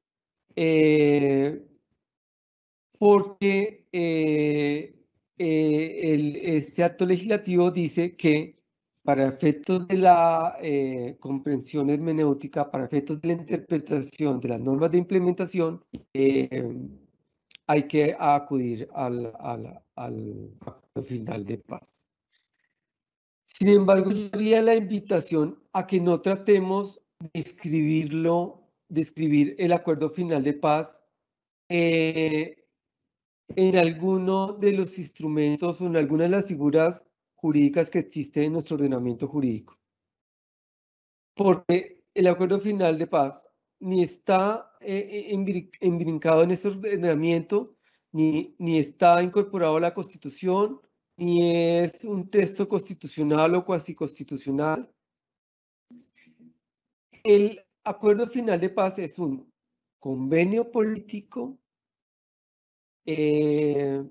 S2: Eh, porque eh, eh, este acto legislativo dice que para efectos de la comprensión hermenéutica, para efectos de la interpretación de las normas de implementación, hay que acudir al, al, final de paz. Sin embargo, yo haría la invitación a que no tratemos de escribirlo, de escribir el acuerdo final de paz eh, en alguno de los instrumentos o en alguna de las figuras jurídicas que existen en nuestro ordenamiento jurídico. Porque el acuerdo final de paz ni está eh, embrincado eh, en ese ordenamiento, ni, ni está incorporado a la Constitución, ni es un texto constitucional o cuasi constitucional. El acuerdo final de paz es un convenio político eh,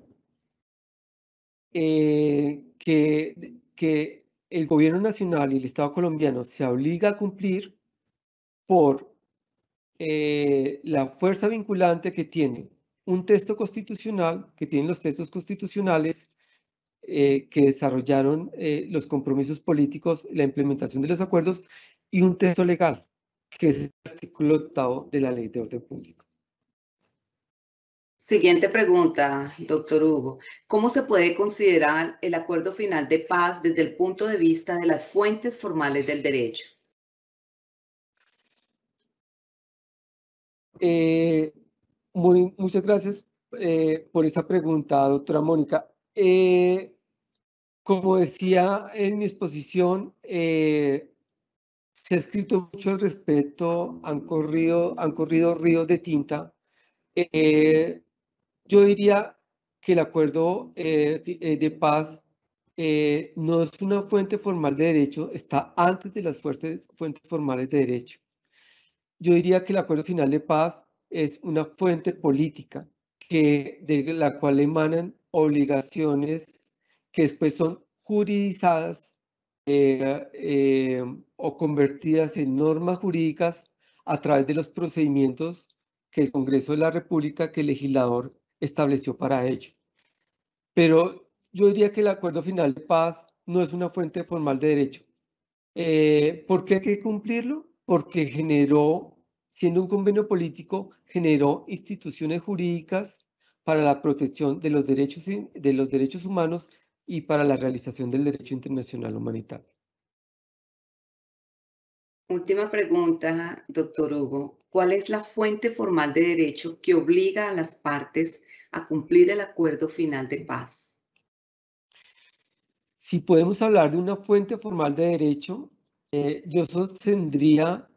S2: eh, que, que el gobierno nacional y el Estado colombiano se obliga a cumplir por eh, la fuerza vinculante que tiene un texto constitucional, que tienen los textos constitucionales, eh, que desarrollaron eh, los compromisos políticos, la implementación de los acuerdos y un texto legal, que es el artículo octavo de la Ley de Orden Público.
S1: Siguiente pregunta, doctor Hugo. ¿Cómo se puede considerar el acuerdo final de paz desde el punto de vista de las fuentes formales del derecho?
S2: Eh, muchas gracias por esa pregunta, doctora Mónica. Eh, como decía en mi exposición, eh, se ha escrito mucho al respecto, han corrido, han corrido ríos de tinta. Eh, yo diría que el acuerdo de, paz no es una fuente formal de derecho, está antes de las fuentes, fuentes formales de derecho. Yo diría que el acuerdo final de paz es una fuente política que, de la cual emanan obligaciones que después son juridizadas eh, eh, o convertidas en normas jurídicas a través de los procedimientos que el Congreso de la República, que el legislador estableció para ello. Pero yo diría que el acuerdo final de paz no es una fuente formal de derecho. Eh, ¿Por qué hay que cumplirlo? Porque generó, siendo un convenio político, generó instituciones jurídicas para la protección de los derechos, de los derechos humanos y para la realización del derecho internacional humanitario.
S1: Última pregunta, doctor Hugo. ¿Cuál es la fuente formal de derecho que obliga a las partes a cumplir el acuerdo final de paz?
S2: Si podemos hablar de una fuente formal de derecho, eh, yo sostendría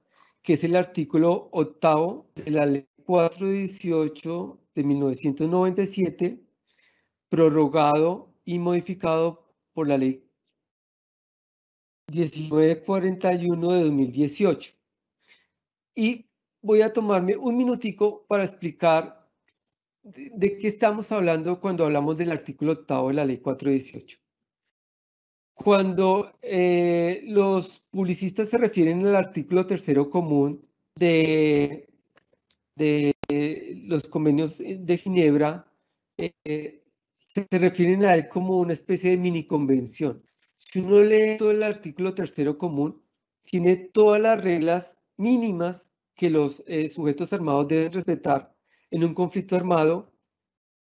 S2: que es el artículo octavo de la ley 418 de 1997, prorrogado y modificado por la ley 1941 de 2018. Y voy a tomarme un minutico para explicar de, qué estamos hablando cuando hablamos del artículo octavo de la ley 418. Cuando eh, los publicistas se refieren al artículo tercero común de, de los convenios de Ginebra eh, se, refieren a él como una especie de mini convención. Si uno lee todo el artículo tercero común, tiene todas las reglas mínimas que los eh, sujetos armados deben respetar en un conflicto armado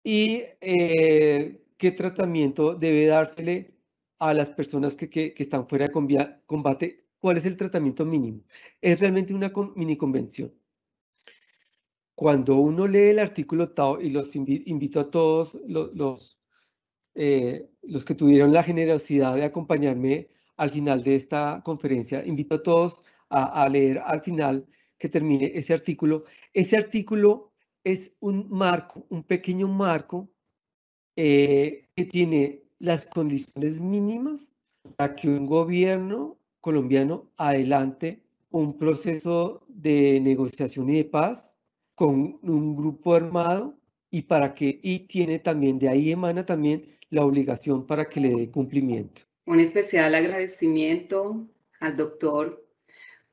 S2: y eh, qué tratamiento debe dársele a las personas que, que, están fuera de combate, cuál es el tratamiento mínimo. Es realmente una mini convención cuando uno lee el artículo y los invito a todos los, eh, los, que tuvieron la generosidad de acompañarme al final de esta conferencia, invito a todos a, leer al final que termine ese artículo. Ese artículo es un marco, un pequeño marco eh, que tiene las condiciones mínimas para que un gobierno colombiano adelante un proceso de negociación y de paz con un grupo armado y para que y tiene también de ahí emana también la obligación para que le dé cumplimiento.
S1: Un especial agradecimiento al doctor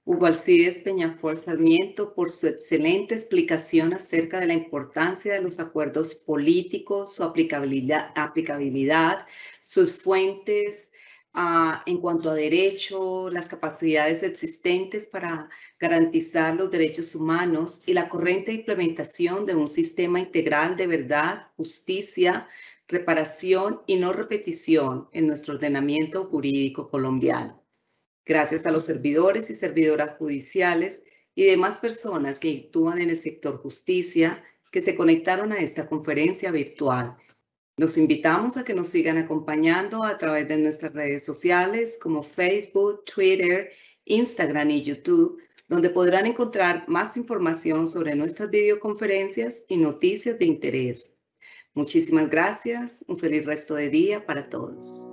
S1: Hugo Alcides Peñafor Sarmiento por su excelente explicación acerca de la importancia de los acuerdos políticos, su aplicabilidad, aplicabilidad sus fuentes, Ah, en cuanto a derecho, las capacidades existentes para garantizar los derechos humanos y la corriente implementación de un sistema integral de verdad, justicia, reparación y no repetición en nuestro ordenamiento jurídico colombiano. Gracias a los servidores y servidoras judiciales y demás personas que actúan en el sector justicia que se conectaron a esta conferencia virtual los invitamos a que nos sigan acompañando a través de nuestras redes sociales como Facebook, Twitter, Instagram y YouTube, donde podrán encontrar más información sobre nuestras videoconferencias y noticias de interés. Muchísimas gracias, un feliz resto de día para todos.